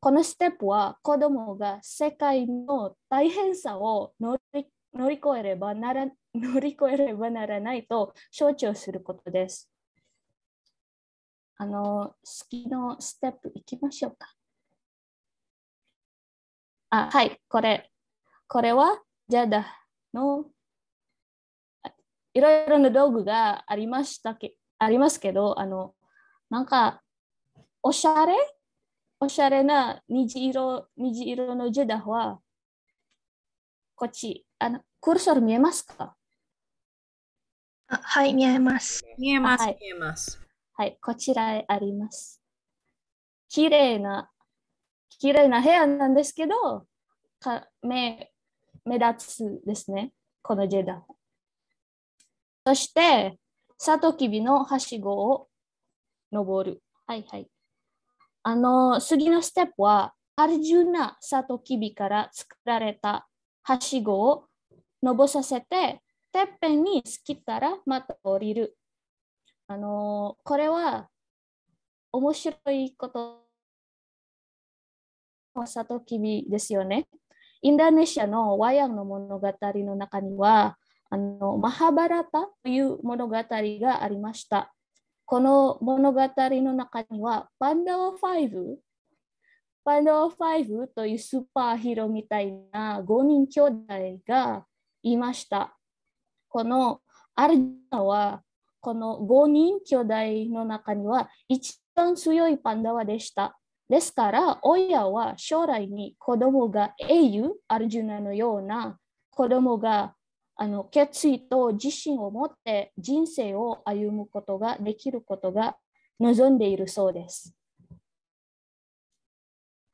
Speaker 7: このステップは子供が世界の大変さを乗り乗り越えればなら乗り越えればならないと象徴することです。あの、次のステップいきましょうか。あ、はい、これ。これは、ジャダのいろいろな道具がありましたけありますけど、あの、なんか、おしゃれおしゃれな虹色虹色のジェダは、こっち、あの、クルソル見えますかあはい、見えます。見えます、はい、見えます。はい、こちらへあります。綺麗な、綺麗な部屋なんですけど、か目目立つですね、このジェダ。そして、サトキビのはしごを登る。はいはい。あの、次のステップは、アルジュナ・サトキビから作られたはしごを登させて、てっぺんに好きたらまた降りる。あの、これは面白いことのサトキビですよね。インドネシアの和洋の物語の中には、あのマハバラタという物語がありました。この物語の中にはパンダワ5パンダワ5というスーパーヒーローみたいな5人兄弟がいました。このアルジナはこの5人兄弟の中には一番強いパンダワでした。ですから親は将来に子供が英雄アルジュナのような子供があの決意と自信を持って人生を歩むことができることが望んでいるそうです。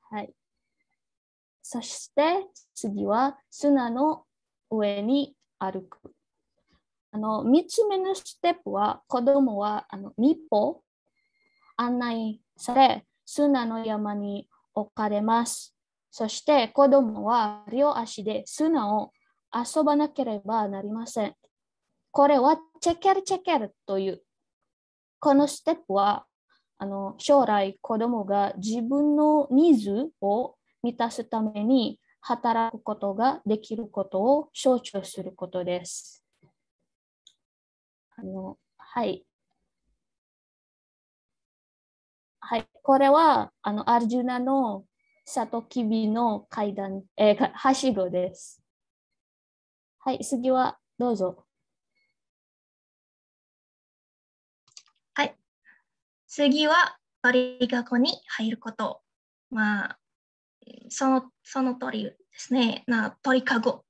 Speaker 7: はい、そして次は砂の上に歩く。あの3つ目のステップは子供はあの日歩案内され砂の山に置かれます。そして子供は両足で砂を遊ばなければなりません。これはチェケルチェケルという。このステップはあの将来子供が自分のニーズを満たすために働くことができることを象徴することです。あのはい。はい、これはあのアルジュナのサトキビの階段、えー、はしごです。はい、次はどうぞ。
Speaker 10: はい。次はバリ学
Speaker 9: に入ること。まあ、その、その通りですね。な、鳥かご。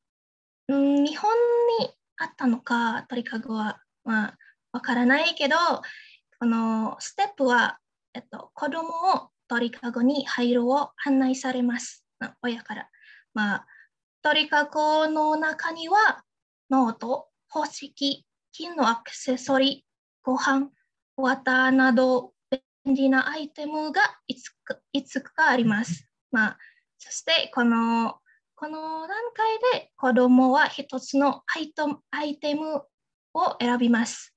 Speaker 9: うん、日本にあったのか、鳥かごは、まあ、わからないけど、このステップは、えっと、子供を鳥かごに入るを案内されます。親から。まあ、鳥かごの中には、ノート、宝石、金のアクセサリー、ご飯、綿など便利なアイテムがいつかいつかあります。まあ、そしてこのこの段階で子どもは一つのアイトアイテムを選びます。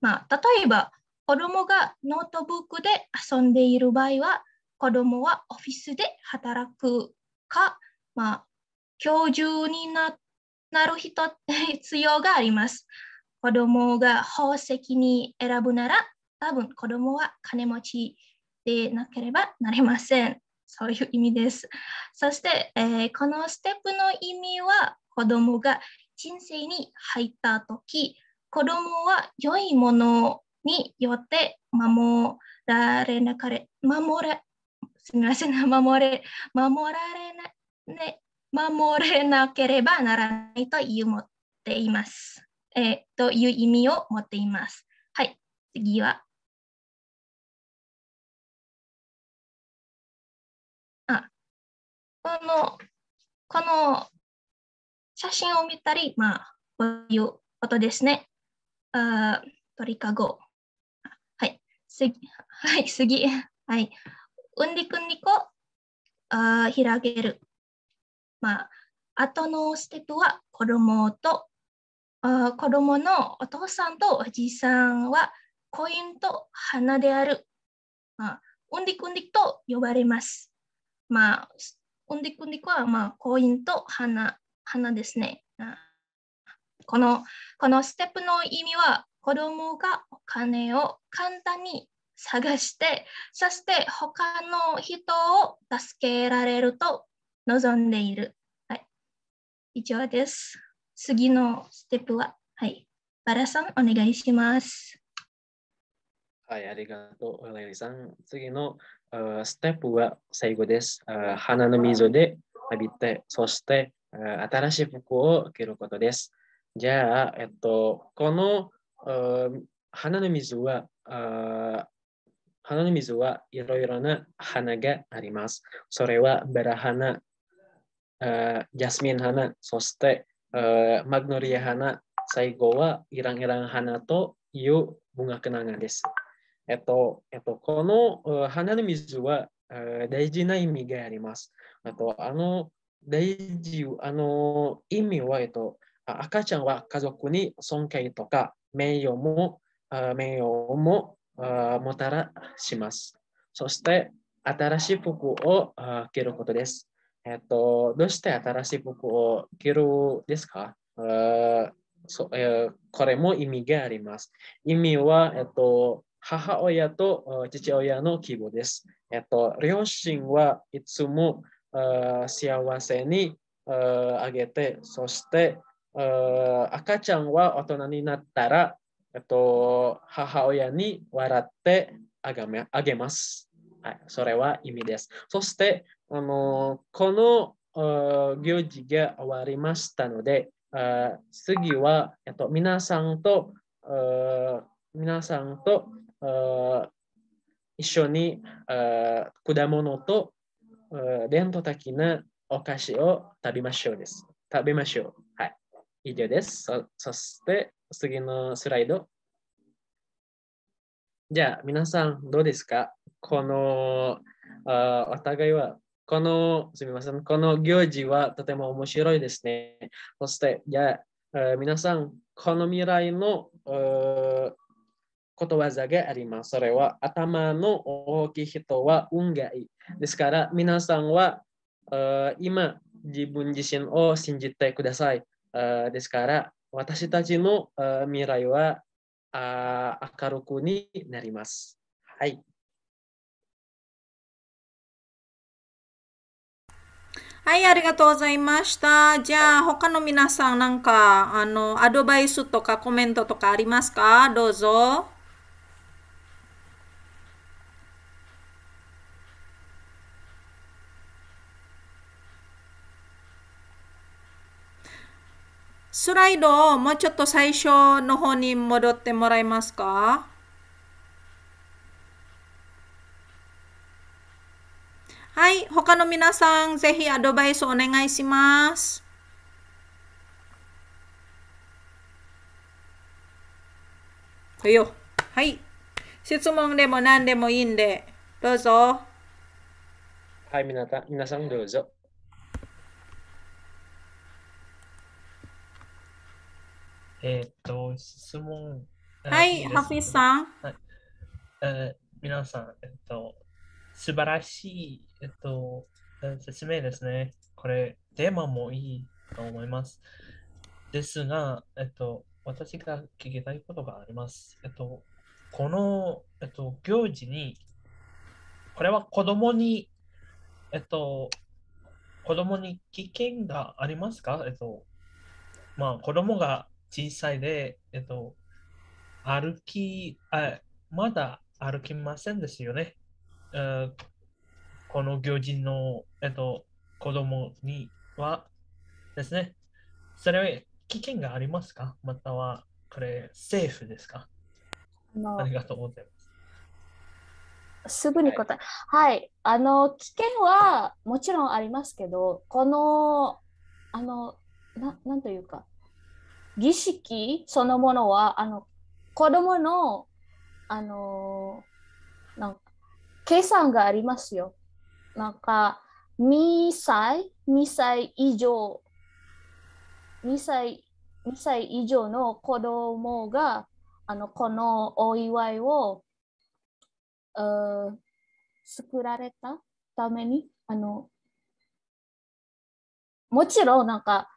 Speaker 9: まあ、例えば子どもがノートブックで遊んでいる場合は子どもはオフィスで働くか、まあ、教授になる人必要があります。子供が宝石に選ぶなら、多分子供は金持ちでなければなりません。そういう意味です。そして、えー、このステップの意味は、子供が人生に入った時、子供は良いものによって守られなかれ、守れ、すみません、守れ、守られな、ね、守れなければならないという持っています。えー、という意味を持っています。はい、次は。
Speaker 10: あ、この、この
Speaker 9: 写真を見たり、まあ、こういうことですね。あ鳥かご。はい、次。はい、次。はい。うんりくんにこ、あ開ける。まあ、後のステップは子供とあ子供のお父さんとおじさんはコインと花である。まあ、ウンディクンディクと呼ばれます。まあ、ウンディクンディクは、まあ、コインと花花ですね。このこのステップの意味は子供がお金を簡単に探して、そして他の人を助けられると望んでいる。はい。以上です。次のステップは、はい。バラさん、お願いします。
Speaker 8: はい、ありがとう、ライさん。次の、uh, ステップは最後です。Uh, 花の溝で浴びて、そして、uh, 新しい服を着ることです。じゃあ、えっと、この、uh, 花の水は、uh, 花の水はいろいろな花があります。それはベラ花、ジャスミン花、そして、マグノリア花、最後はイランイラン花という文学ながです。えっと、えっと、この花の水は大事な意味があります。あと、あの、大事、あの、意味は、えっと、赤ちゃんは家族に尊敬とか名誉も、名誉ももたらします。そして、新しい服を着ることです。えっと、どうして新しい僕を着るですか、えそえー、これも意味があります。意味は、えっと、母親と父親の希望です。えっと、両親はいつも、え幸せに、えあげて、そして、え赤ちゃんは大人になったら、えっと、母親に笑ってあげます。はい、それは意味です。そして、あのこの行事が終わりましたので、あ次は、えっと、皆さんと皆さんと一緒に果物と伝統的なお菓子を食べましょうです。食べましょう。はい。以上です。そそして次のスライド。じゃあ皆さんどうですかこのあお互いはこの、すみません、この行事はとても面白いですね。そして、いや、えー、皆さん、この未来の、えー、ことわざがあります。それは、頭の大きい人は運がいい。ですから、皆さんは、えー、今、自分自身を信じてください。えー、ですから、私たちの、えー、未来は
Speaker 6: あ明るくになります。はい。
Speaker 1: はい、ありがとうございました。じゃあ、他の皆さん、なんか、あの、アドバイスとかコメントとかありますかどうぞ。スライドをもうちょっと最初の方に戻ってもらえますかはい、他の皆さん、ぜひアドバイスお願いします。はいよ。はい。質問でも何でもいいんで、どうぞ。
Speaker 8: はい、皆さん、皆さんどうぞ。
Speaker 6: えー、っと、質問。はい、いハフィさん。はい、えー、皆さん、えー、っと、素晴らしい、えっと、説明ですね。これ、テーマもいいと思います。ですが、えっと、私が聞きたいことがあります。えっと、この、えっと、行事に、これは子供に、えっと、子供に危険がありますかえっと、まあ、子供が小さいで、えっと、歩き、あまだ歩きませんですよね。えこの行事の、えっと、子供にはですね、それは危険がありますかまたは、これ、セーフですかありがとうございま
Speaker 7: す。すぐに答え、はい、はい、あの、危険はもちろんありますけど、この、あの、ななんというか、儀式そのものは、あの、子供の、あの、なん計算がありますよ。なんか、2歳、2歳以上、2歳、2歳以上の子供が、あの、このお祝いを、作られたために、あの、もちろんなんか、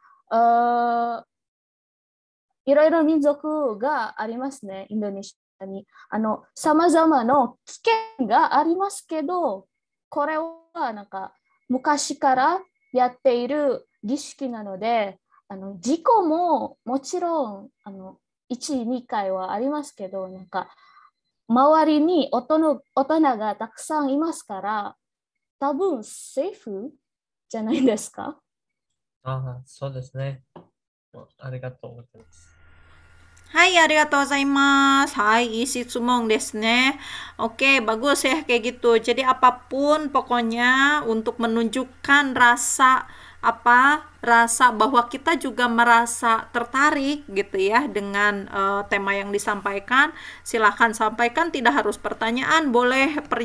Speaker 7: いろいろ民族がありますね、インドネシにたさまざまな危険がありますけどこれはなんか昔からやっている儀式なのであの事故ももちろんあの1、2回はありますけどなんか周りに大人大人がたくさんいますから多分セーフじゃないですか
Speaker 6: ああ、そうですね。ありがとうございます。
Speaker 1: はい, arigatou Hai, isi sumong desne. Oke, bagus ya kayak gitu. Jadi apapun pokoknya untuk menunjukkan rasa apa? Rasa bahwa kita juga merasa tertarik gitu ya dengan uh, tema yang disampaikan. Silahkan sampaikan, tidak harus pertanyaan, boleh per, uh,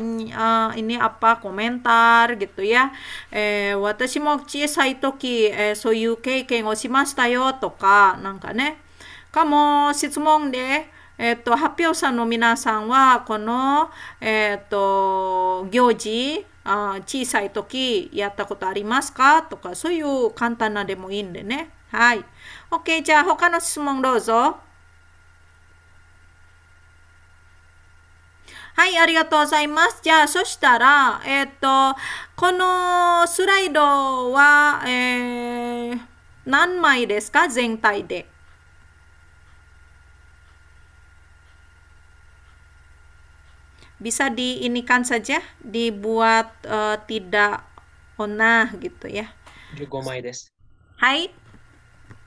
Speaker 1: eh, ini apa komentar gitu ya. Eh, watashi mo chie saitoki eh, soyuke kengoshimashita yo toka. nangka ne. かも質問で、えっと、発表者の皆さんはこの、えっと、行事あ小さい時やったことありますかとかそういう簡単なでもいいんでね。はい。OK、じゃあ他の質問どうぞ。はい、ありがとうございます。じゃあ、そしたら、えっ、ー、と、このスライドは、えー、何枚ですか全体で。bisa diinikan saja dibuat uh, tidak onah gitu ya.
Speaker 8: Jugomai desu. Hai.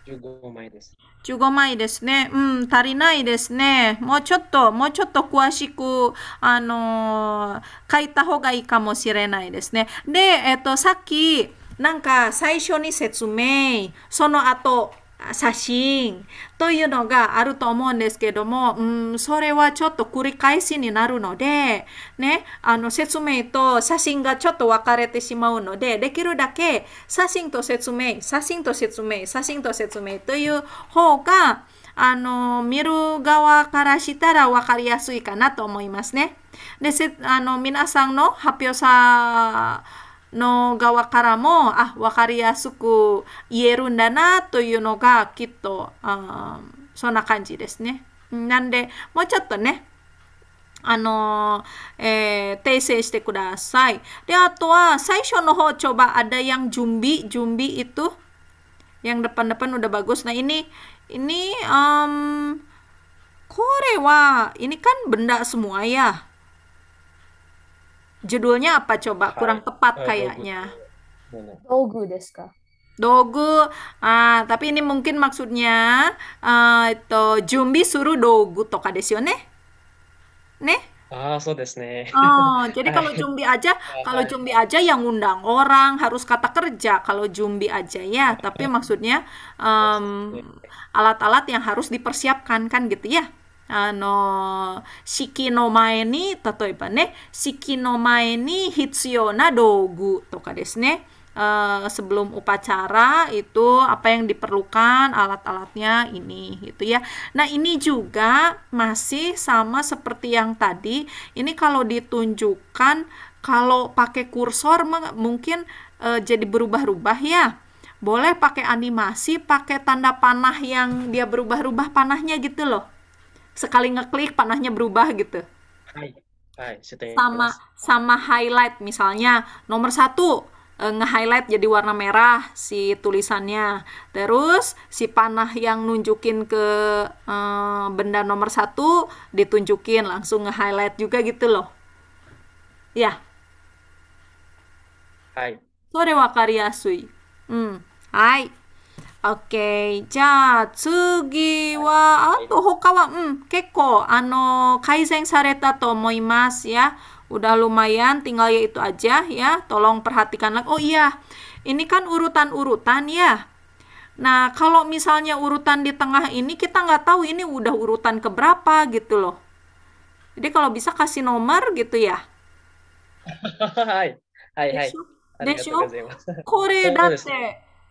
Speaker 8: Jugomai desu.
Speaker 1: Jugomai desu m a ne. Hmm, 足 u ないですね。もうちょっと、もうちょっと詳しく、あのー、書いた方がいいかもしれないですね。で、えっと、さっ i なんか最初に説明、その後、写真というのがあると思うんですけども、うん、それはちょっと繰り返しになるので、ね、あの説明と写真がちょっと分かれてしまうのでできるだけ写真と説明写真と説明写真と説明という方があの見る側からしたら分かりやすいかなと思いますね。であの皆さんの発表さ no gawa kara mo ah wakariyasuku ieru ndana toyu no ga kitto um, sona kanji desu ne nande mo chotto ne あの、えー、訂正してください。で、あとは、最初の方、coba eh, ada yang jumbi, jumbi itu, yang depan-depan udah bagus. Nah, ini, ini, um, ini kan benda semua ya. Judulnya apa coba? Kurang tepat eh, kayaknya. Dogu desu Dogu. Ah, tapi ini mungkin maksudnya uh, itu Jumbi suruh dogu toka desu ne? Ne?
Speaker 8: Ah, so desu ne. Oh, jadi [LAUGHS] kalau Jumbi
Speaker 1: aja, kalau Jumbi aja yang undang orang harus kata kerja kalau Jumbi aja ya. Tapi maksudnya alat-alat um, alat -alat yang harus dipersiapkan kan gitu ya. あの式の前に例えばね式の前に必要な道具とかですね eh, sebelum upacara itu apa yang diperlukan alat-alatnya ini gitu ya. Nah, ini juga masih sama seperti yang tadi. Ini kalau ditunjukkan kalau pakai kursor mungkin uh, jadi berubah-ubah ya. Boleh pakai animasi, pakai tanda panah yang dia berubah-ubah panahnya gitu loh sekali ngeklik panahnya berubah gitu. Hai. Hai, sama sama highlight misalnya nomor satu eh, nge-highlight jadi warna merah si tulisannya. Terus si panah yang nunjukin ke eh, benda nomor satu ditunjukin langsung nge-highlight juga gitu loh. Ya. Hai. Sore wakariasui. Hmm. Hai udah lumayan, tinggal ya itu aja ya. Tolong perhatikan lagi. Oh iya, ini kan urutan-urutan ya. Nah, kalau misalnya urutan di tengah ini, kita nggak tahu ini udah urutan keberapa gitu loh. Jadi kalau bisa kasih nomor gitu ya.
Speaker 8: [LAUGHS] Hai, hai, hai. Eh, date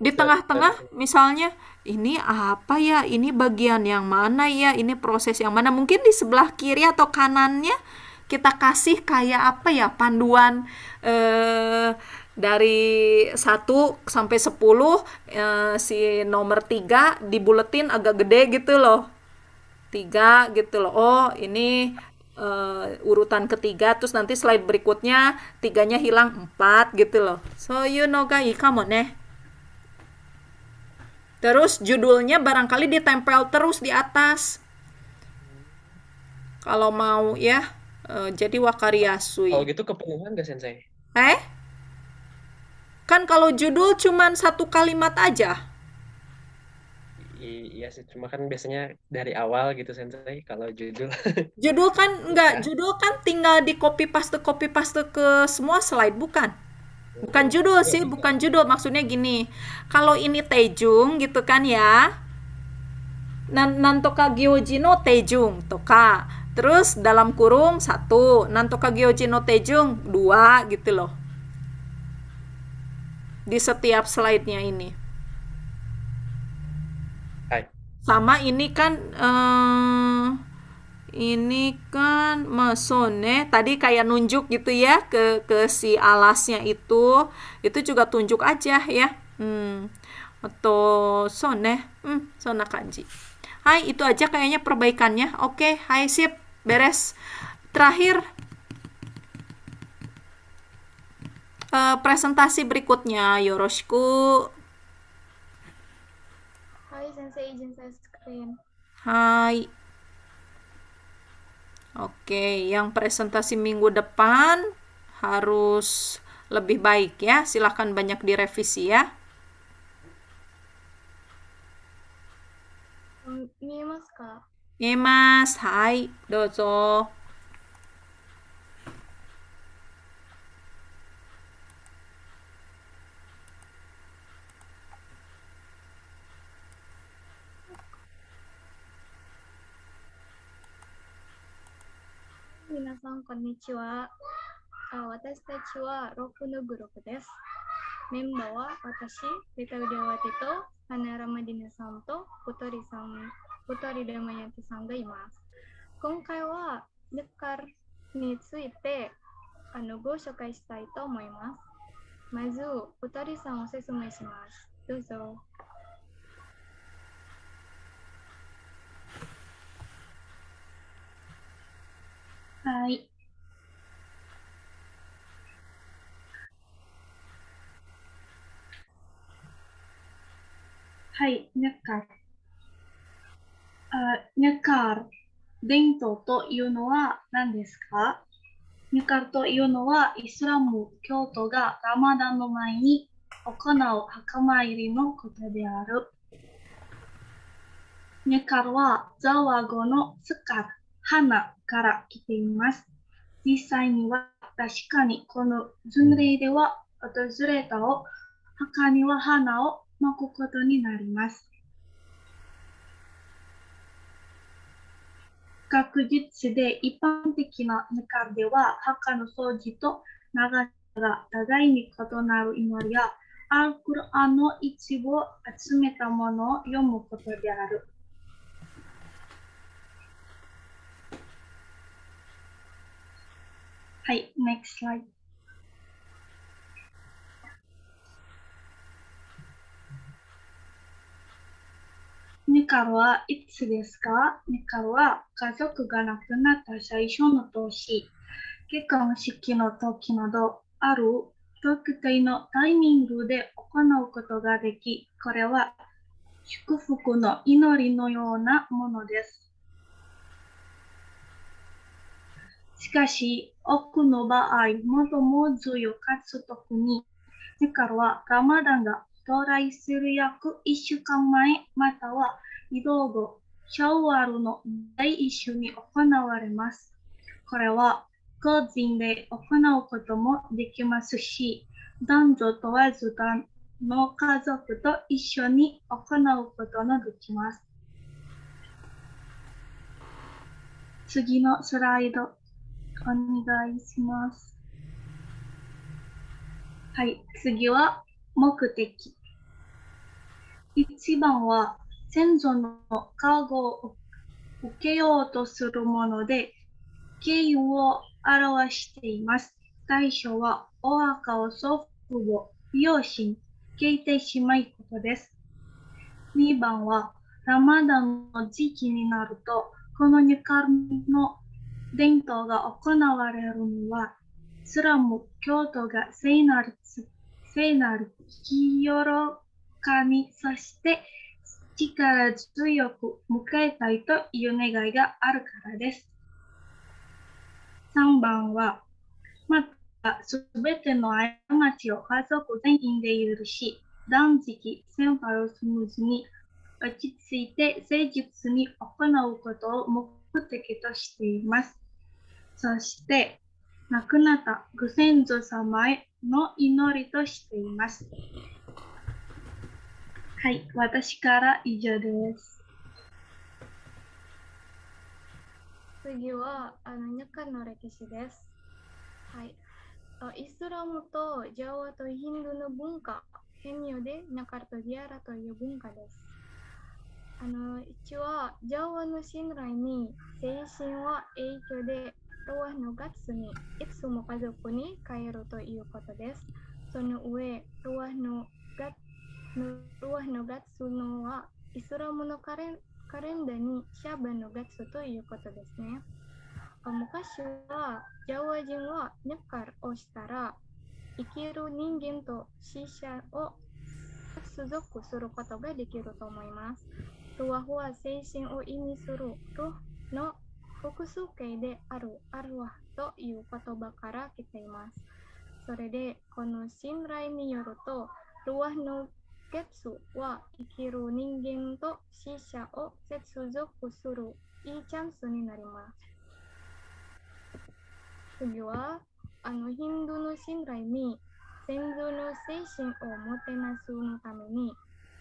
Speaker 1: di tengah-tengah misalnya ini apa ya ini bagian yang mana ya ini proses yang mana mungkin di sebelah kiri atau kanannya kita kasih kayak apa ya panduan eh, dari 1 sampai 10 eh, si nomor 3 dibuletin agak gede gitu loh 3 gitu loh oh ini uh, urutan ketiga terus nanti slide berikutnya tiganya hilang empat gitu loh so you know guys kamu nih Terus judulnya barangkali ditempel terus di atas. Kalau mau ya, uh, jadi Wakaryasui. Ya. Kalau gitu kepenuhan gak sensei? Eh? Kan kalau judul cuma satu kalimat aja.
Speaker 8: I iya sih, cuma kan biasanya dari awal gitu sensei kalau judul.
Speaker 1: [LAUGHS] judul kan enggak, nah. judul kan tinggal di copy paste copy paste ke semua slide bukan? Bukan judul sih, bukan judul. Maksudnya gini, kalau ini Tejung gitu kan ya. Nan Nantoka Gyoji no toka. Terus dalam kurung satu, Nantoka Gyoji no Tejung dua gitu loh. Di setiap slide-nya ini. Sama ini kan eh, ini kan mesone tadi kayak nunjuk gitu ya ke ke si alasnya itu itu juga tunjuk aja ya hmm atau sone hmm sona kanji hai itu aja kayaknya perbaikannya oke hai sip beres terakhir uh, presentasi berikutnya yoroshiku
Speaker 11: hai sensei izin screen
Speaker 1: hai Oke, yang presentasi minggu depan harus lebih baik ya. Silahkan banyak direvisi ya. mas Kak. mas, hai, dozo.
Speaker 11: 皆さん、こんにちは。あ私たちは6のグループです。メンバーは私、ベタウオワテと、花ラマディネさんと、小鳥さん、小鳥レマヤテさんがいます。今回は、ネッカルについてあのご紹介したいと思います。まず、小鳥さんを説明します。どうぞ。
Speaker 10: はい。はい、カ中。あ、ル、伝統というのは何ですかニッカルというのはイスラム教徒がラマダンの前に行う墓参りのことである。ニッカルはザワ語のスカル。花から来ています。実際には確かにこの巡礼では訪れたを墓には花を巻くことになります。学術で一般的な中では墓の掃除と長さが互いに異なる祈りやアルクルアの一部を集めたものを読むことである。はい、next slide. n カ k はいつですかニカロは家族が亡くなった最初の年、結婚式の時など、ある特定のタイミングで行うことができ、これは祝福の祈りのようなものです。しかし、多くの場合、もとも強かつ特に、からはラマダンが到来する約1週間前、または移動後、シャワールの第一週に行われます。これは個人で行うこともできますし、男女問わずの家族と一緒に行うことができます。次のスライド。お願いします。はい、次は目的。一番は先祖の加護を受けようとするもので、敬意を表しています。最初はお墓を祖父母、両親、聞いてしまいことです。2番はラマダンの時期になると、このニ回の伝統が行われるのは、スラム教徒が聖なる聖なる清らかに、そして力強く迎えたいという願いがあるからです。3番は、またすべての過ちを家族全員で許し、断食、先輩をスムーズに落ち着いて誠実に行うことを目的としています。そして亡くなったご先祖様への祈りとしています。はい、私から以上です。
Speaker 12: 次
Speaker 11: はあの中の歴史です。はい。イスラムとジャワとヒンドゥの文化、ヘミオでナカルとギアラという文化です。あの、一応、ジャワの信頼に精神は影響でロワのツにいつも家族に帰るということです。その上、ロワの月ロワのツのはイスラムのカレンカレンダにシャバのツということですね。昔はジャワ人はネッカルをしたら生きる人間と死者を接続することができると思います。ロワは精神を意味するロの複数形である、あるわという言葉から来ています。それで、この信頼によると、ロアのゲプスは生きる人間と死者を接続するいいチャンスになります。次は、あのヒンドゥの信頼に先祖の精神をもてなすのために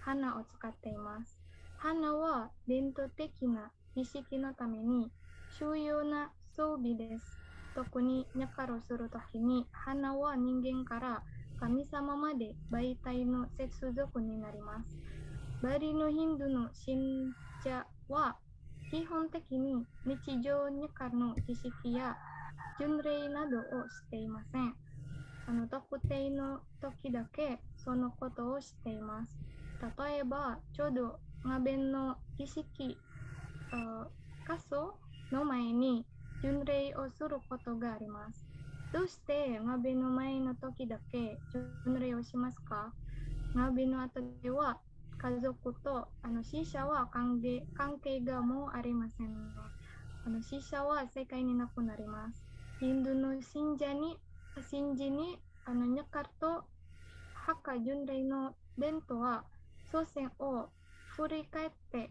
Speaker 11: 花を使っています。花は伝統的な儀式のために重要な装備です。特にニャカロするときに、花は人間から神様まで媒体の接続になります。バリのヒンドゥの信者は、基本的に日常ニャカの儀式や巡礼などをしていません。あの特定の時だけそのことをしています。例えば、ちょうど画面の儀式、仮想の前に巡礼をすることがあります。どうして鍋の前の時だけ巡礼をしますか鍋の後では家族とあの死者は関係関係がもうありません、ね。あの死者は世界になくなります。インドの信者に信者にあのニャカと墓巡礼の伝統は祖先を振り返って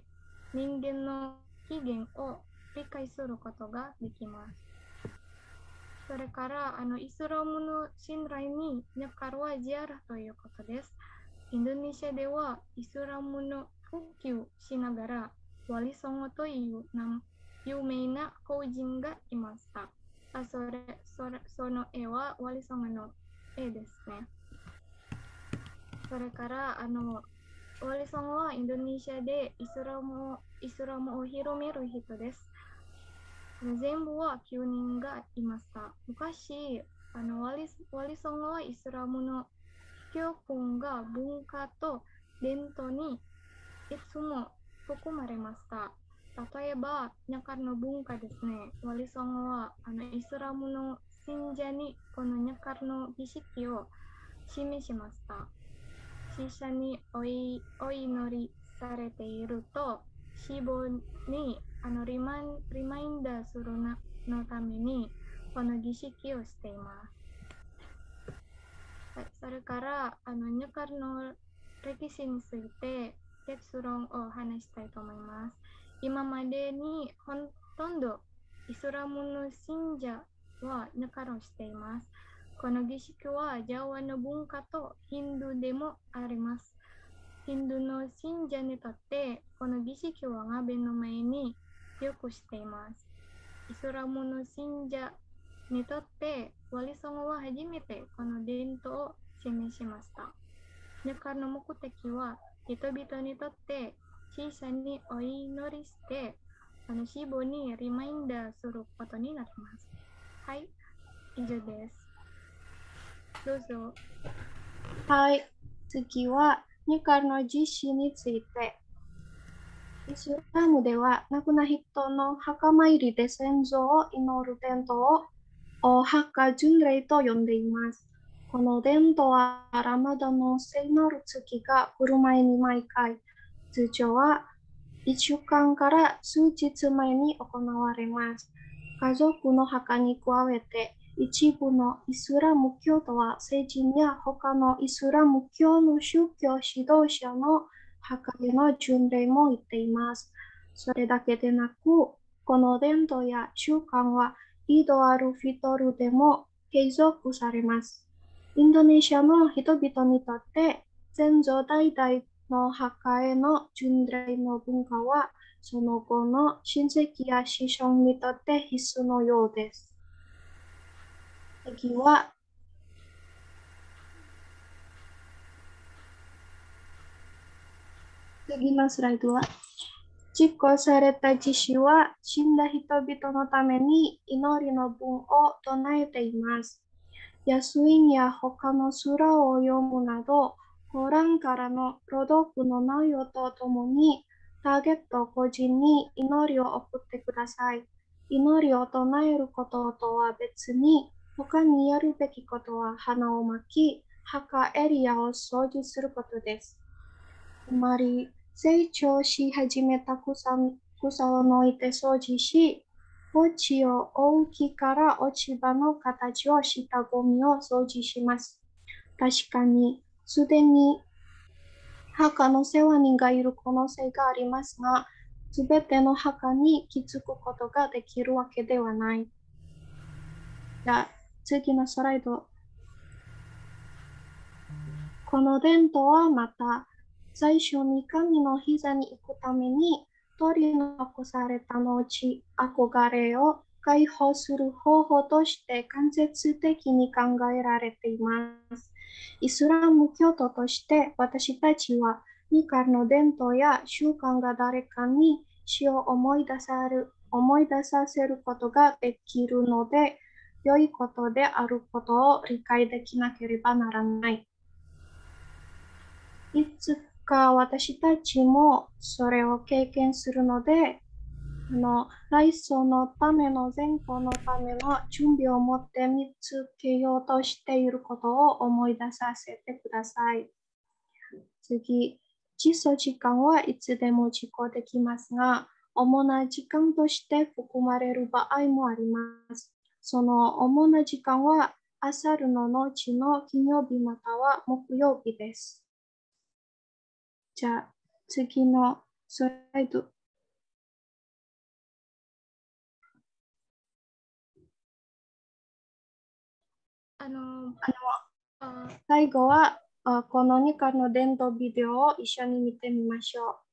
Speaker 11: 人間の起源を理解することができます。それから、あのイスラムの信頼にネカルはジアラということです。インドネシアではイスラムの復旧しながら、ワリソンという有名な法人がいました。あそれそれその絵はワリソンの絵ですね。それから、あのワリソンはインドネシアでイスラムをイスラムを広める人です。全部は9人がいました。昔、あのワリワリソンはイスラムの教訓が文化と伝統にいつも含まれました。例えば、ニャカルの文化ですね。ワリソンはあのイスラムの信者にこのニャカルの儀式を示しました。死者にお祈りされていると、死亡にあのリマンリマインダーするなのためにこの儀式をしています。はい、それからあのニュカルの歴史について結論を話したいと思います。今までにほとんどイスラムの信者はニュカルをしています。この儀式はジャワの文化とヒンドゥーでもあります。ヒンドゥーの信者にとってこの儀式は鍋の前によくしています。イスラムの信者にとって割りンは初めてこの伝統を示しました。だカルの目的は人々にとって小さにお祈りしてあの死母にリマインダーする
Speaker 12: ことになります。はい、以上で
Speaker 11: す。どうぞ。
Speaker 12: はい、次はニカの実施についてイスラムでは亡くな人の墓参りで先祖を祈る伝統をお墓巡礼と呼んでいます。この伝統はラマダの聖なる月が来る前に毎回、通常は1週間から数日前に行われます。家族の墓に加えて、一部のイスラム教徒は成人や他のイスラム教の宗教指導者の墓への巡礼も行っています。それだけでなく、この伝統や習慣は井ドアルフィトルでも継続されます。インドネシアの人々にとって、先祖代々の墓への巡礼の文化は、その後の親戚や師匠にとって必須のようです。次は次のスライドは、実行された自主は死んだ人々のために祈りの文を唱えています。安いや他の空を読むなど、コランからの朗読の内容とともに、ターゲット個人に祈りを送ってください。祈りを唱えることとは別に、他にやるべきことは花を巻き、墓エリアを掃除することです。つまり、成長し始めた草草を抜いて掃除し、墓地を大きから落ち葉の形をしたゴミを掃除します。確かに、すでに墓の世話人がいる可能性がありますが、すべての墓に気づくことができるわけではない。じゃあ、次のスライド。この伝統はまた最初に神の膝に行くために、取り残された後、憧れを解放する方法として間接的に考えられています。イスラム教徒として私たちはニカの伝統や習慣が誰かに死を思い出さる思い出させることができるので良いことであることを理解できなければならない。つ果、私たちもそれを経験するので、あの来世のための前後のための準備を持って見つけようとしていることを思い出させてください。次、実装時間はいつでも実行できますが、主な時間として含まれる場合もあります。その主な時間は、朝るの後の金曜日または木曜日です。じゃあ、次の
Speaker 10: スライド。あのあの最後はこの2巻の伝統ビデオを一緒に見てみましょう。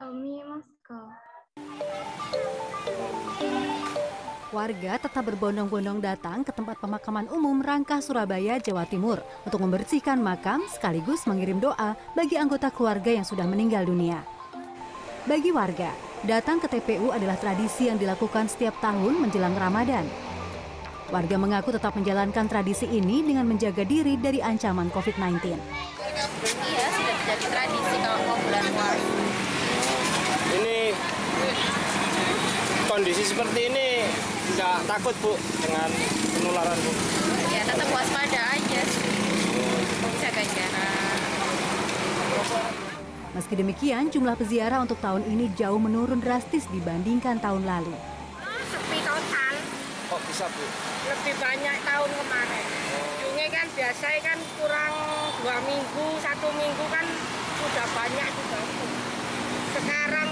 Speaker 10: Oh,
Speaker 13: warga tetap berbondong-bondong datang ke tempat pemakaman umum Rangkah Surabaya, Jawa Timur untuk membersihkan makam sekaligus mengirim doa bagi anggota keluarga yang sudah meninggal dunia. Bagi warga, datang ke TPU adalah tradisi yang dilakukan setiap tahun menjelang Ramadan. Warga mengaku tetap menjalankan tradisi ini dengan menjaga diri dari ancaman COVID-19.
Speaker 1: Iya, sudah menjadi tradisi kalau mau bulan puasa
Speaker 8: kondisi seperti ini
Speaker 5: nggak takut bu dengan penularan bu?
Speaker 1: Ya tetap waspada aja jaga jarak.
Speaker 13: Meski demikian, jumlah peziarah untuk tahun ini jauh menurun drastis dibandingkan tahun lalu.
Speaker 1: Ah, sepi total. Kok bisa, Bu? Lebih banyak tahun kemarin. Oh. Juni kan biasa kan kurang dua minggu, satu minggu kan sudah banyak juga.
Speaker 4: Sekarang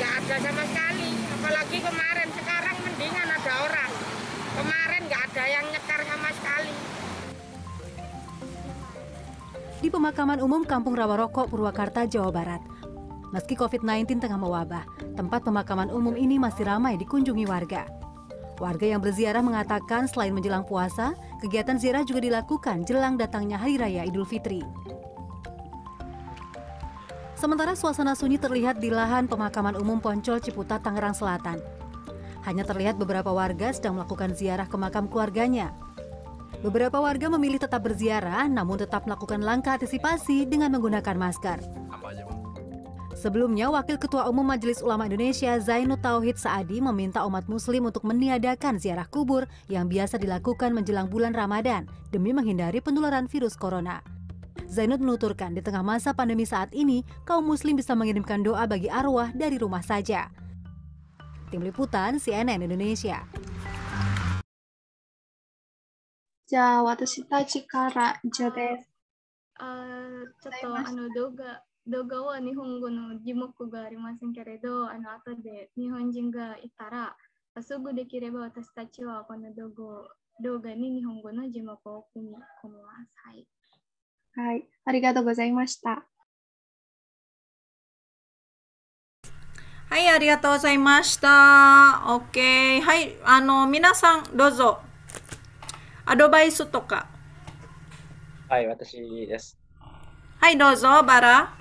Speaker 4: nggak ada sama sekali apalagi kemarin sekarang mendingan
Speaker 1: ada orang kemarin nggak ada yang nyekar sama sekali
Speaker 13: di pemakaman umum Kampung Rawa Rokok, Purwakarta, Jawa Barat. Meski COVID-19 tengah mewabah, tempat pemakaman umum ini masih ramai dikunjungi warga. Warga yang berziarah mengatakan selain menjelang puasa, kegiatan ziarah juga dilakukan jelang datangnya Hari Raya Idul Fitri. Sementara suasana sunyi terlihat di lahan pemakaman umum Poncol Ciputat, Tangerang Selatan. Hanya terlihat beberapa warga sedang melakukan ziarah ke makam keluarganya. Beberapa warga memilih tetap berziarah, namun tetap melakukan langkah antisipasi dengan menggunakan masker. Sebelumnya, Wakil Ketua Umum Majelis Ulama Indonesia Zainul Tauhid Saadi meminta umat muslim untuk meniadakan ziarah kubur yang biasa dilakukan menjelang bulan Ramadan demi menghindari penularan virus corona. Zainud menuturkan di tengah masa pandemi saat ini, kaum muslim bisa mengirimkan doa bagi arwah dari rumah saja. Tim Liputan CNN Indonesia. じゃあ私たちから以
Speaker 12: 上です。
Speaker 11: あちょっとあの動画動画は日本語の字幕がありませんけれど、あの後で日本人がいたら、すぐできれば
Speaker 10: 私たちはこの動画動画に日本語の字幕を組み込みます。はい。はい、ありがとうございました。
Speaker 1: はい、ありがとうございました。OK。はい、あの、皆さん、どうぞ。アドバイスとか。
Speaker 8: はい、私です。
Speaker 1: はい、どうぞ、バラ。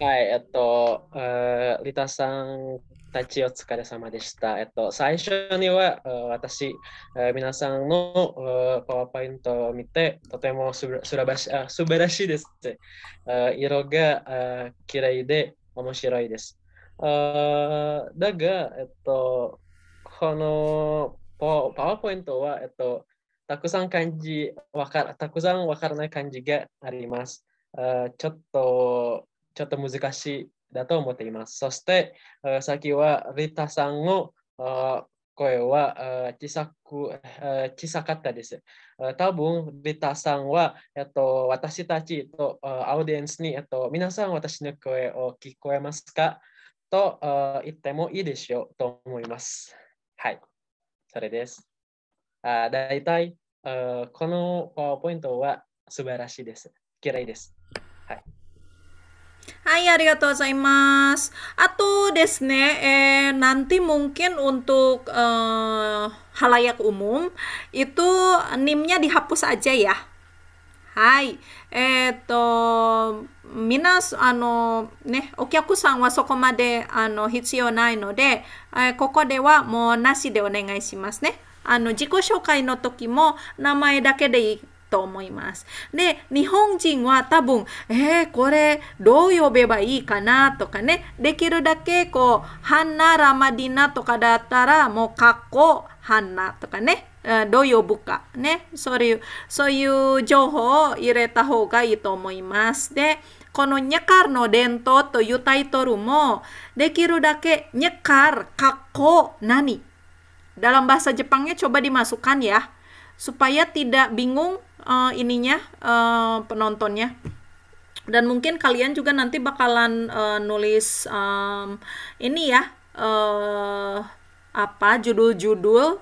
Speaker 8: はい、えっと、リタさんたちお疲れ様でした。えっと、最初には私、皆さんのパワーポイントを見て、とてもすばし素晴らしいです。色が嫌いで面白いです。あだが、えっと、このパワーポイントは、えっと、たくさん漢字わか、たくさんわからない漢字があります。あちょっと、ちょっと難しいだと思っています。そして、先はリタさんの声は小さく小さかったです。多分、リタさんは、えっと、私たちとアオディエンスに、えっと、皆さん私の声を聞こえますかと言ってもいいでしょうと思います。はい、それです。あたいこのパワーポイントは素晴らしいです。嫌いです。はい。
Speaker 1: はい、ありがとうございます。あとですね、eh, nanti mungkin untuk eh, halayak umum itu nimnya dihapus aja ya. Hai, eh, to, minas, ano, ne, okyaku san wa soko made, ano, hitsuyou nai node, eh, koko de wa mou nashi de onegai shimasu ne. あの、自己紹介の時も名前だけでいいと思います。で、日本人は多分、えー、これどう呼べばいいかなとかね、できるだけこう、ハンナ・ラマディナとかだったら、もうかっこハンナとかね、どう呼ぶかね、そういう、そういう情報を入れた方がいいと思います。で、このニャカルの伝統というタイトルも、できるだけニャカル、かっこ、何 Dalam bahasa Jepangnya coba dimasukkan ya, supaya tidak bingung uh, ininya uh, penontonnya dan mungkin kalian juga nanti bakalan uh, nulis um, ini ya uh, apa judul-judul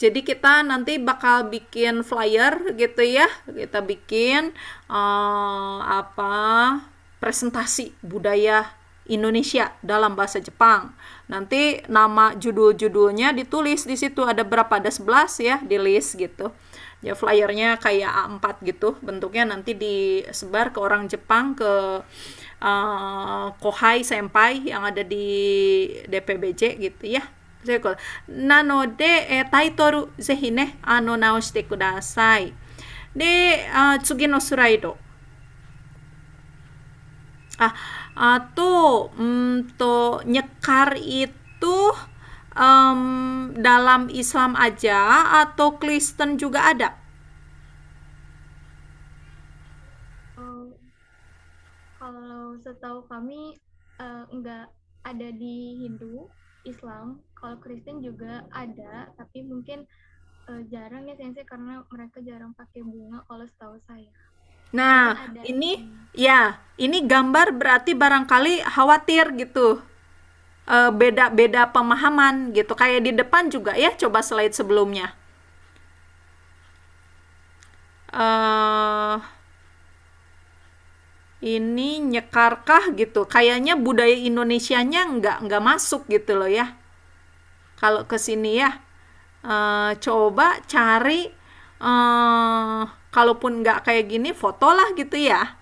Speaker 1: jadi kita nanti bakal bikin flyer gitu ya kita bikin uh, apa presentasi budaya Indonesia dalam bahasa Jepang. Nanti nama judul-judulnya ditulis di situ ada berapa? Ada 11 ya di list gitu ya flyernya kayak A4 gitu bentuknya nanti disebar ke orang Jepang ke uh, Kohai Senpai yang ada di DPBJ gitu ya nyekar itu um, dalam Islam aja atau Kristen juga ada?
Speaker 11: Eh, kalau setahu kami uh, enggak ada di Hindu, Islam, kalau Kristen juga ada, tapi mungkin uh, jarang ya sensei karena mereka jarang pakai bunga kalau setahu saya.
Speaker 1: Nah, ini ya, ini gambar berarti barangkali khawatir gitu beda-beda eh, uh, pemahaman gitu. Kayak di depan juga ya, coba slide sebelumnya. Uh, ini nyekarkah gitu kayaknya budaya Indonesianya nggak nggak masuk gitu loh ya kalau ke sini ya uh, coba cari uh, kalaupun nggak kayak gini fotolah gitu ya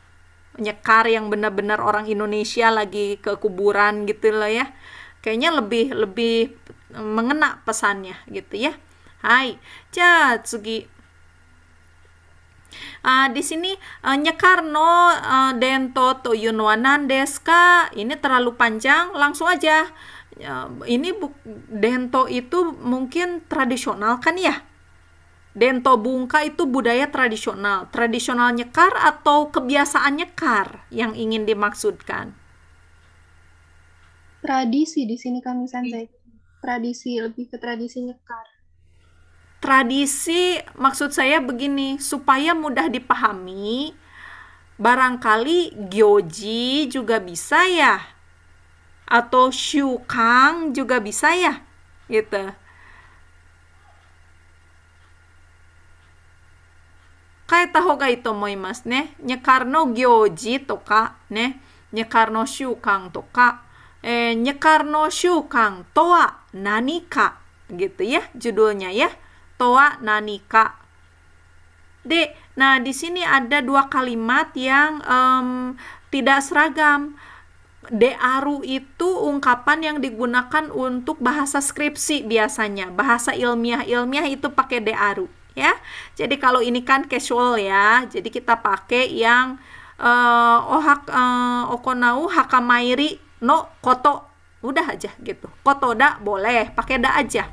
Speaker 1: nyekar yang benar-benar orang Indonesia lagi ke kuburan gitu loh ya kayaknya lebih lebih eh, mengena pesannya gitu ya. Hai, Jatsugi. Uh, ah, di sini uh, nyekar no uh, dento Toyunwanan Deska. Ini terlalu panjang, langsung aja. Uh, ini bu dento itu mungkin tradisional kan ya? Dento bungka itu budaya tradisional. Tradisional nyekar atau kebiasaan nyekar yang ingin dimaksudkan? tradisi di sini kami sensei iya. tradisi lebih ke tradisi nyekar tradisi maksud saya begini supaya mudah dipahami barangkali gyoji juga bisa ya atau shukang juga bisa ya gitu tahu hoga itu moimasu ne nyekarno gyoji toka ne nyekarno shukang toka eh, Nyekarno shukang toa nanika gitu ya judulnya ya toa nanika De. Nah, di sini ada dua kalimat yang um, tidak seragam. De aru itu ungkapan yang digunakan untuk bahasa skripsi biasanya. Bahasa ilmiah-ilmiah itu pakai de aru, ya. Jadi kalau ini kan casual ya. Jadi kita pakai yang uh, ohak uh, okonau hakamairi no koto udah aja gitu koto da boleh pakai da aja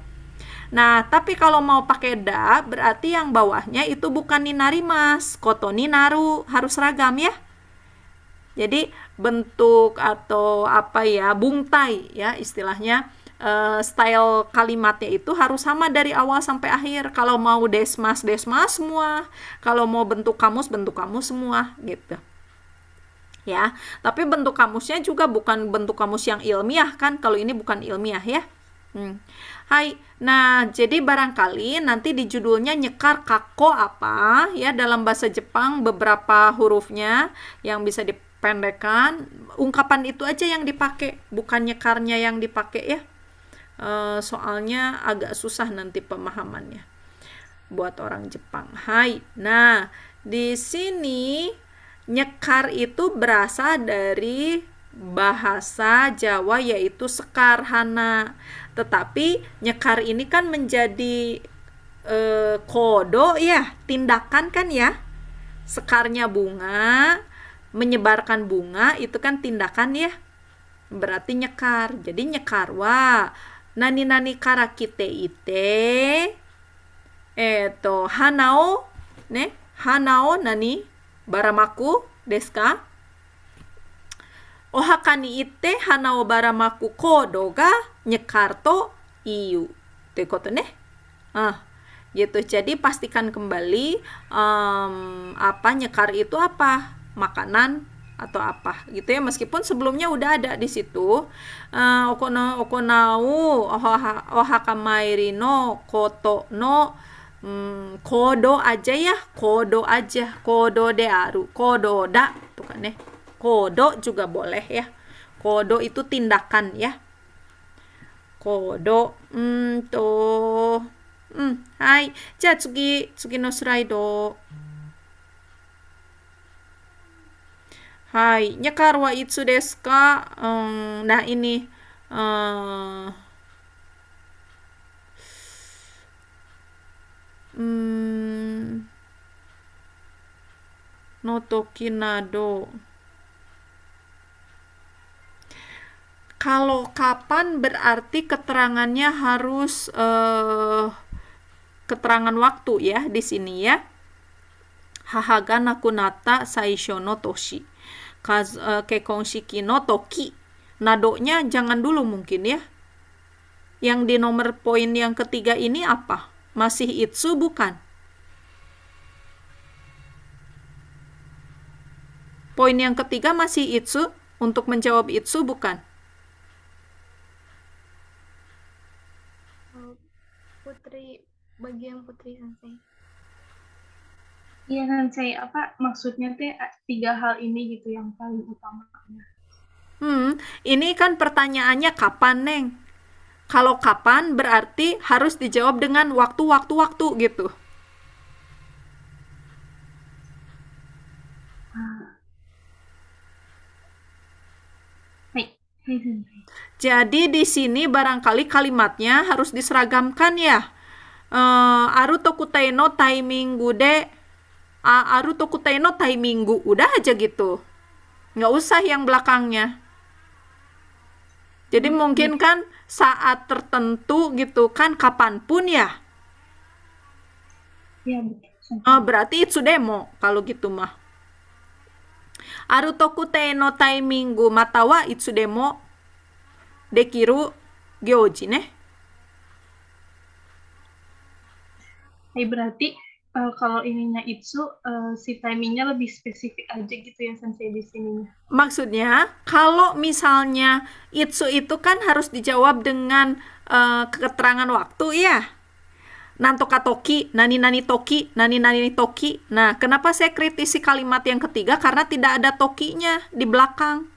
Speaker 1: nah tapi kalau mau pakai da berarti yang bawahnya itu bukan ninari mas koto ninaru harus ragam ya jadi bentuk atau apa ya bungtai ya istilahnya eh, style kalimatnya itu harus sama dari awal sampai akhir. Kalau mau desmas, desmas semua. Kalau mau bentuk kamus, bentuk kamus semua gitu ya. Tapi bentuk kamusnya juga bukan bentuk kamus yang ilmiah kan, kalau ini bukan ilmiah ya. Hmm. Hai, nah jadi barangkali nanti di judulnya nyekar kako apa ya dalam bahasa Jepang beberapa hurufnya yang bisa dipendekkan ungkapan itu aja yang dipakai bukan nyekarnya yang dipakai ya eh, soalnya agak susah nanti pemahamannya buat orang Jepang. Hai, nah di sini Nyekar itu berasal dari bahasa Jawa yaitu sekar hana. Tetapi nyekar ini kan menjadi e, kodo ya, tindakan kan ya. Sekarnya bunga, menyebarkan bunga itu kan tindakan ya. Berarti nyekar. Jadi nyekar wa nani nani kara kite ite eto hanao ne hanao nani baramaku deska ohaka ni itte hana o baramaku kodo ga nyekar to iu. Itu ne. Ah, gitu. Jadi pastikan kembali um, apa nyekar itu apa makanan atau apa gitu ya meskipun sebelumnya udah ada di situ uh, okono okonau ohakamai no koto no kodo kodo kodo kodo aja ya, aja kan ya Kodo juga boleh ya kodo itu tindakan ya kodo hmm to hmm hai ja tsugi tsugi no slide hai nyakar wa itsu desu ka hmm, nah ini hmm, Hmm. nado kalau kapan berarti keterangannya harus uh, keterangan waktu ya di sini ya. Hahaga nakunata saisho no toshi. Kaz, uh, eh, kekonshiki no toki. Nadonya jangan dulu mungkin ya. Yang di nomor poin yang ketiga ini apa? Masih Itsu bukan. Poin yang ketiga masih Itsu untuk menjawab Itsu bukan.
Speaker 11: Oh, Putri bagian Putri Sensei.
Speaker 10: Iya Sensei, apa maksudnya teh eh, tiga hal ini gitu yang paling utama?
Speaker 1: Hmm, ini kan pertanyaannya kapan, Neng? Kalau kapan berarti harus dijawab dengan waktu, waktu, waktu gitu. Jadi di sini barangkali kalimatnya harus diseragamkan ya. Uh, eh, aru tokutai timing taimingu de uh, aru tokutai timing gu udah aja gitu. Nggak usah yang belakangnya. Jadi hmm. mungkin kan saat tertentu gitu kan kapanpun ya. Ya Oh, berarti itu demo kalau gitu mah. Arutoku teno timingu taimingu matawa itu demo dekiru gyoji ne.
Speaker 10: Hey, eh, berarti uh, kalau ininya itu uh, eh, si timingnya lebih spesifik aja gitu ya sensei di sini.
Speaker 1: Maksudnya kalau misalnya itsu itu kan harus dijawab dengan uh, eh, keterangan waktu ya. Nantoka toki, nani nani toki, nani nani toki. Nah, kenapa saya kritisi kalimat yang ketiga? Karena tidak ada tokinya di belakang.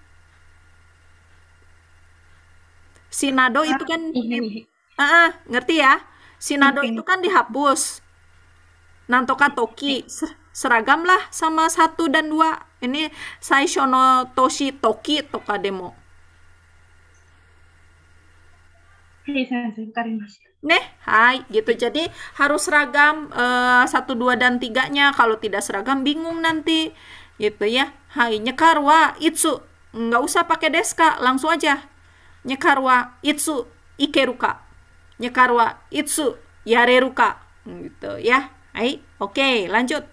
Speaker 1: Sinado ah, itu kan, ah, ah, ngerti ya? Sinado itu kan dihapus Nantoka Toki seragam lah sama satu dan dua. Ini Saishono Toshi Toki Toka Demo. Nih, hai gitu. Jadi harus seragam eh, satu dua dan tiganya. Kalau tidak seragam bingung nanti, gitu ya. Hai nyekarwa itsu nggak usah pakai deska, langsung aja nyekarwa itsu ikeruka nyekarwa itsu yareruka gitu ya oke, lanjut.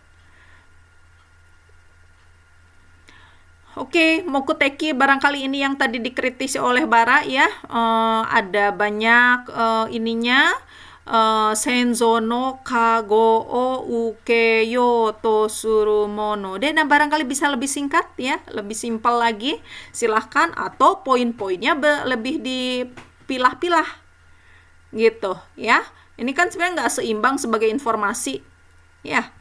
Speaker 1: Oke, Mokuteki barangkali ini yang tadi dikritisi oleh Bara ya. Uh, ada banyak uh, ininya. Uh, senzono kago o ukeyo to surumono. Dan nah, barangkali bisa lebih singkat ya, lebih simpel lagi. Silahkan atau poin-poinnya lebih dipilah-pilah gitu ya. Ini kan sebenarnya nggak seimbang sebagai informasi. Ya,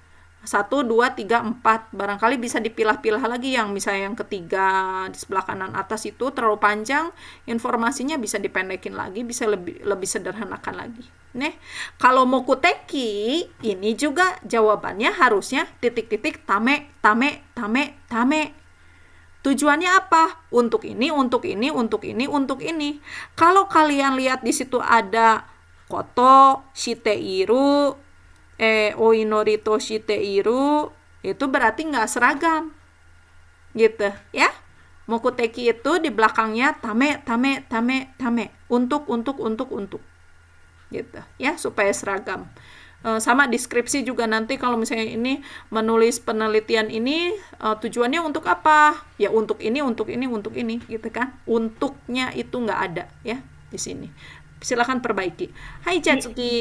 Speaker 1: satu dua tiga empat barangkali bisa dipilah-pilah lagi yang misalnya yang ketiga di sebelah kanan atas itu terlalu panjang informasinya bisa dipendekin lagi bisa lebih lebih sederhanakan lagi nih kalau mau kuteki ini juga jawabannya harusnya titik-titik tame tame tame tame tujuannya apa untuk ini untuk ini untuk ini untuk ini kalau kalian lihat di situ ada koto shite iru e eh, oinorito shite iru itu berarti nggak seragam gitu ya mokuteki itu di belakangnya tame tame tame tame untuk untuk untuk untuk gitu ya supaya seragam e, sama deskripsi juga nanti kalau misalnya ini menulis penelitian ini eh, tujuannya untuk apa ya untuk ini untuk ini untuk ini gitu kan untuknya itu nggak ada ya di sini silahkan perbaiki. Hai Jatsuki.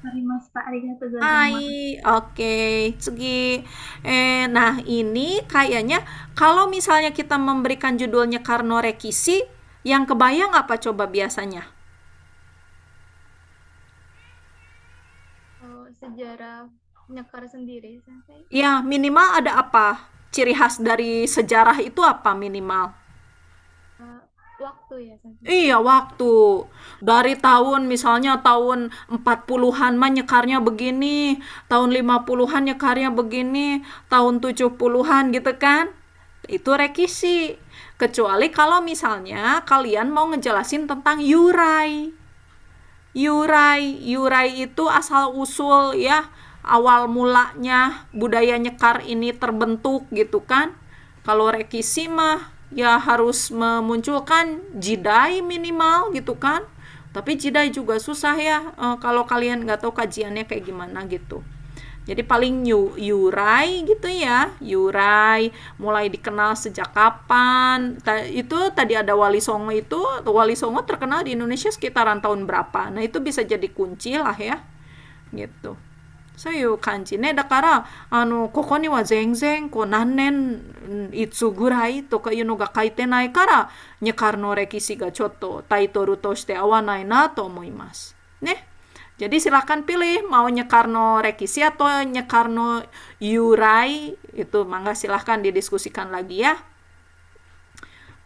Speaker 1: Iya, iya, iya. Hai, oke, okay. Eh, nah ini kayaknya kalau misalnya kita memberikan judulnya Karno Rekisi, yang kebayang apa coba biasanya?
Speaker 11: Oh, sejarah nyekar sendiri.
Speaker 1: Ya, minimal ada apa? Ciri khas dari sejarah itu apa minimal?
Speaker 11: waktu ya Santi?
Speaker 1: Iya waktu dari tahun misalnya tahun 40-an mah nyekarnya begini tahun 50-an nyekarnya begini tahun 70-an gitu kan itu rekisi kecuali kalau misalnya kalian mau ngejelasin tentang yurai yurai yurai itu asal usul ya awal mulanya budaya nyekar ini terbentuk gitu kan kalau rekisi mah ya harus memunculkan jidai minimal gitu kan tapi jidai juga susah ya uh, kalau kalian nggak tahu kajiannya kayak gimana gitu jadi paling yu, yurai gitu ya yurai mulai dikenal sejak kapan Ta, itu tadi ada wali songo itu wali songo terkenal di Indonesia sekitaran tahun berapa nah itu bisa jadi kunci lah ya gitu そういう感じねだからあのここには全然こう何年いつぐらいとかいうのが書いてないからニカルの歴史がちょっとタイトルとして合わないなと思いますね Jadi pilih mau Nyekarno Rekisi atau Nyekarno Yurai itu mangga silahkan didiskusikan lagi ya.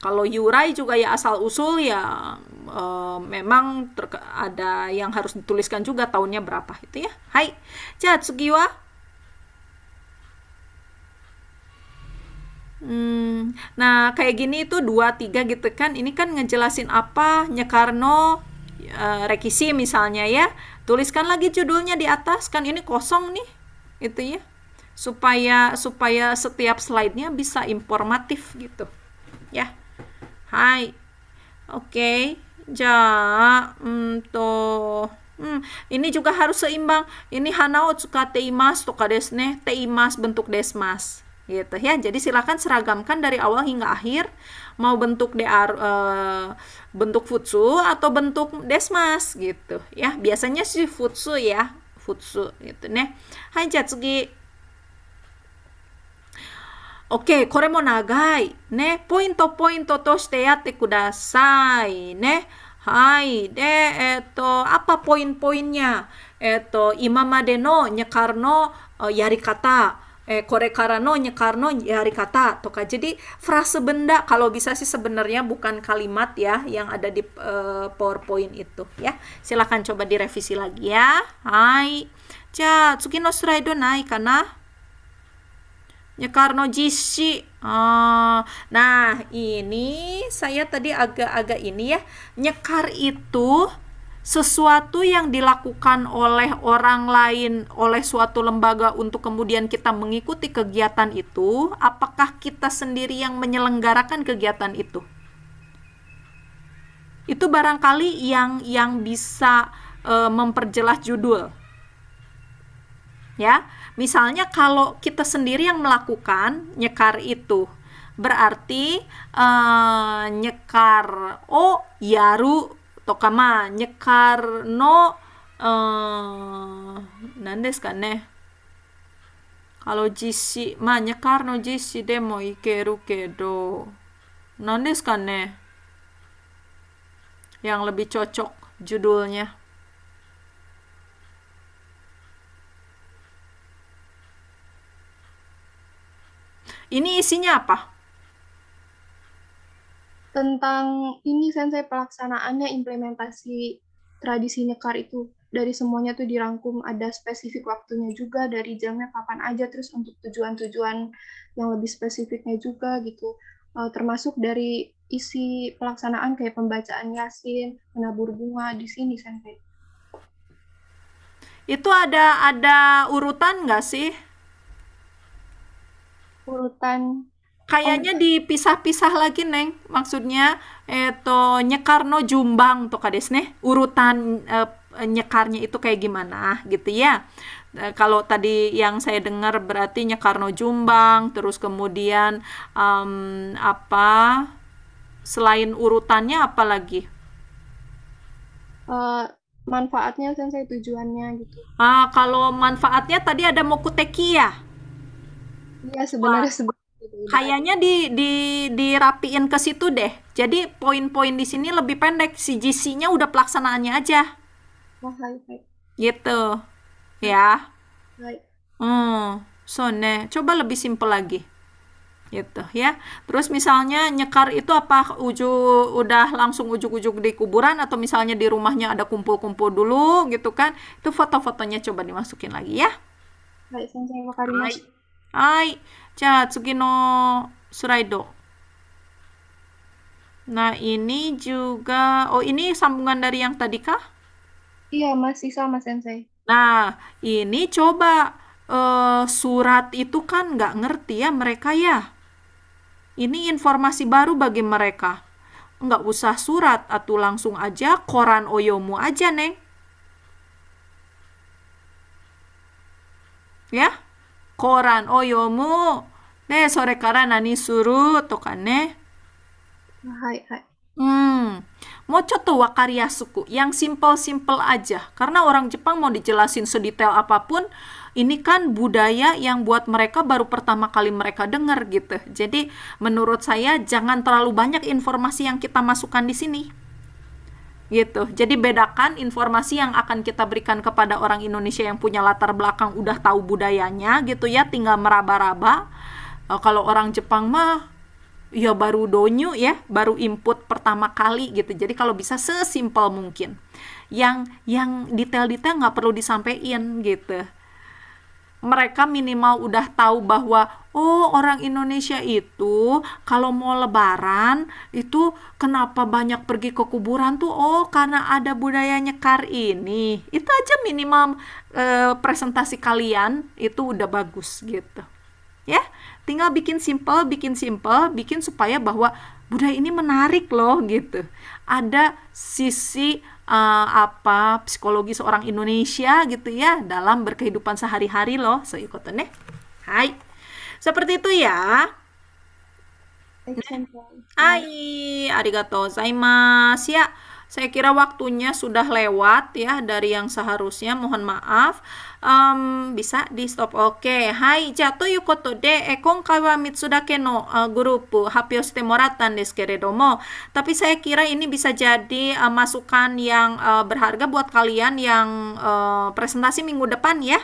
Speaker 1: Kalau Yurai juga ya asal usul ya e, memang ada yang harus dituliskan juga tahunnya berapa itu ya. Hai, Sugiwa. Hmm, nah kayak gini itu dua tiga gitu kan. Ini kan ngejelasin apa Nyekarno e, Rekisi misalnya ya. Tuliskan lagi judulnya di atas kan ini kosong nih itu ya supaya supaya setiap slide-nya bisa informatif gitu ya Hai. oke, Ja, to. Hmm, ini juga harus seimbang. Ini hanao tsuka teimas toka desne, teimas bentuk desmas gitu ya. Jadi silakan seragamkan dari awal hingga akhir mau bentuk DR e, eh, bentuk futsu atau bentuk desmas gitu ya. Biasanya sih futsu ya, futsu gitu nih. Hai jatsugi. OK、これも長い。ね、ポイントポイントとしてやってくださいね。はい。で、えっ、ー、と、apa poin-poinnya? えっ、ー、と、今までのニャカルのやり方。eh korekara no nyekarno nyari kata toka jadi frase benda kalau bisa sih sebenarnya bukan kalimat ya yang ada di uh, powerpoint itu ya silahkan coba direvisi lagi ya hai ja tsukino suraido nai kana Nyekarno Jishi. Oh, nah ini saya tadi agak-agak ini ya. Nyekar itu sesuatu yang dilakukan oleh orang lain, oleh suatu lembaga untuk kemudian kita mengikuti kegiatan itu, apakah kita sendiri yang menyelenggarakan kegiatan itu? Itu barangkali yang yang bisa e, memperjelas judul. Ya. Misalnya kalau kita sendiri yang melakukan nyekar itu, berarti uh, nyekar o yaru tokama nyekar no uh, nandes kan ne kalau jisi ma nyekar no jisi demo ikeru kedo nandes kan ne yang lebih cocok judulnya Ini isinya apa?
Speaker 12: Tentang ini kan, sensei pelaksanaannya implementasi tradisi nyekar itu dari semuanya tuh dirangkum ada spesifik waktunya juga dari jamnya kapan aja terus untuk tujuan-tujuan yang lebih spesifiknya juga gitu eh, termasuk dari isi pelaksanaan kayak pembacaan yasin menabur bunga di sini sensei
Speaker 1: itu ada ada urutan nggak sih urutan kayaknya oh, dipisah-pisah lagi neng maksudnya itu eh, nyekarno jumbang tuh kades nih urutan e, nyekarnya itu kayak gimana gitu ya e, kalau tadi yang saya dengar berarti nyekarno jumbang terus kemudian um, apa selain urutannya apa lagi
Speaker 12: uh, manfaatnya sensei tujuannya gitu
Speaker 1: ah kalau manfaatnya tadi ada mokuteki ya Iya sebenarnya Wah, gitu, Kayaknya di di dirapiin ke situ deh. Jadi poin-poin di sini lebih pendek, si GC-nya udah pelaksanaannya aja. Wah, oh, hai, hai. Gitu. Ya. Hai. Hmm, so ne, coba lebih simpel lagi. Gitu ya. Terus misalnya nyekar itu apa uju udah langsung ujuk-ujuk di kuburan atau misalnya di rumahnya ada kumpul-kumpul dulu gitu kan. Itu foto-fotonya coba dimasukin lagi ya. Baik, saya Karina. はい。じゃあ次のスライド。Nah, ini juga, oh ini sambungan dari yang tadi kah? Iya, masih sama Sensei. Nah, ini coba uh, surat itu kan nggak ngerti ya mereka ya. Ini informasi baru bagi mereka. Nggak usah surat, atau langsung aja koran Oyomu aja, Neng. Ya? koran oh, iya, ne, ne. nani suru, Hai, yomu sore コーランを読む。で、それから何するとかね。はいはい。Hmm, mau coto wakariyasuku, yang simple-simple aja. Karena orang Jepang mau dijelasin sedetail apapun, ini kan budaya yang buat mereka baru pertama kali mereka dengar gitu. Jadi menurut saya jangan terlalu banyak informasi yang kita masukkan di sini gitu. Jadi bedakan informasi yang akan kita berikan kepada orang Indonesia yang punya latar belakang udah tahu budayanya gitu ya, tinggal meraba-raba. Uh, kalau orang Jepang mah ya baru donyu ya, baru input pertama kali gitu. Jadi kalau bisa sesimpel mungkin. Yang yang detail-detail nggak perlu disampaikan gitu mereka minimal udah tahu bahwa oh orang Indonesia itu kalau mau lebaran itu kenapa banyak pergi ke kuburan tuh oh karena ada budaya nyekar ini itu aja minimal eh, presentasi kalian itu udah bagus gitu ya tinggal bikin simple bikin simple bikin supaya bahwa budaya ini menarik loh gitu ada sisi uh, apa psikologi seorang Indonesia gitu ya dalam berkehidupan sehari-hari loh. So ikutin nih Hai. Seperti itu ya. Hai, arigato zaimasu ya. Saya kira waktunya sudah lewat ya dari yang seharusnya. Mohon maaf um, bisa di stop oke okay. hai jatuh yukoto de e eh, konkai wa mitsudake no uh, grup hapio shite moratan desu keredomo tapi saya kira ini bisa jadi uh, masukan yang uh, berharga buat kalian yang uh, presentasi minggu depan ya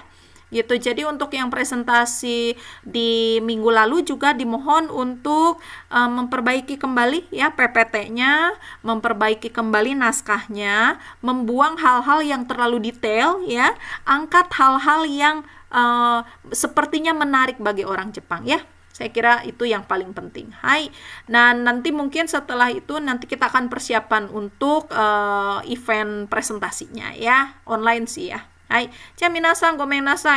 Speaker 1: gitu. Jadi untuk yang presentasi di minggu lalu juga dimohon untuk eh, memperbaiki kembali ya PPT-nya, memperbaiki kembali naskahnya, membuang hal-hal yang terlalu detail ya, angkat hal-hal yang uh, sepertinya menarik bagi orang Jepang ya. Saya kira itu yang paling penting. Hai. Nah, nanti mungkin setelah itu nanti kita akan persiapan untuk uh, event presentasinya ya, online sih ya. Hai. Jaminasang
Speaker 10: gomen nasai.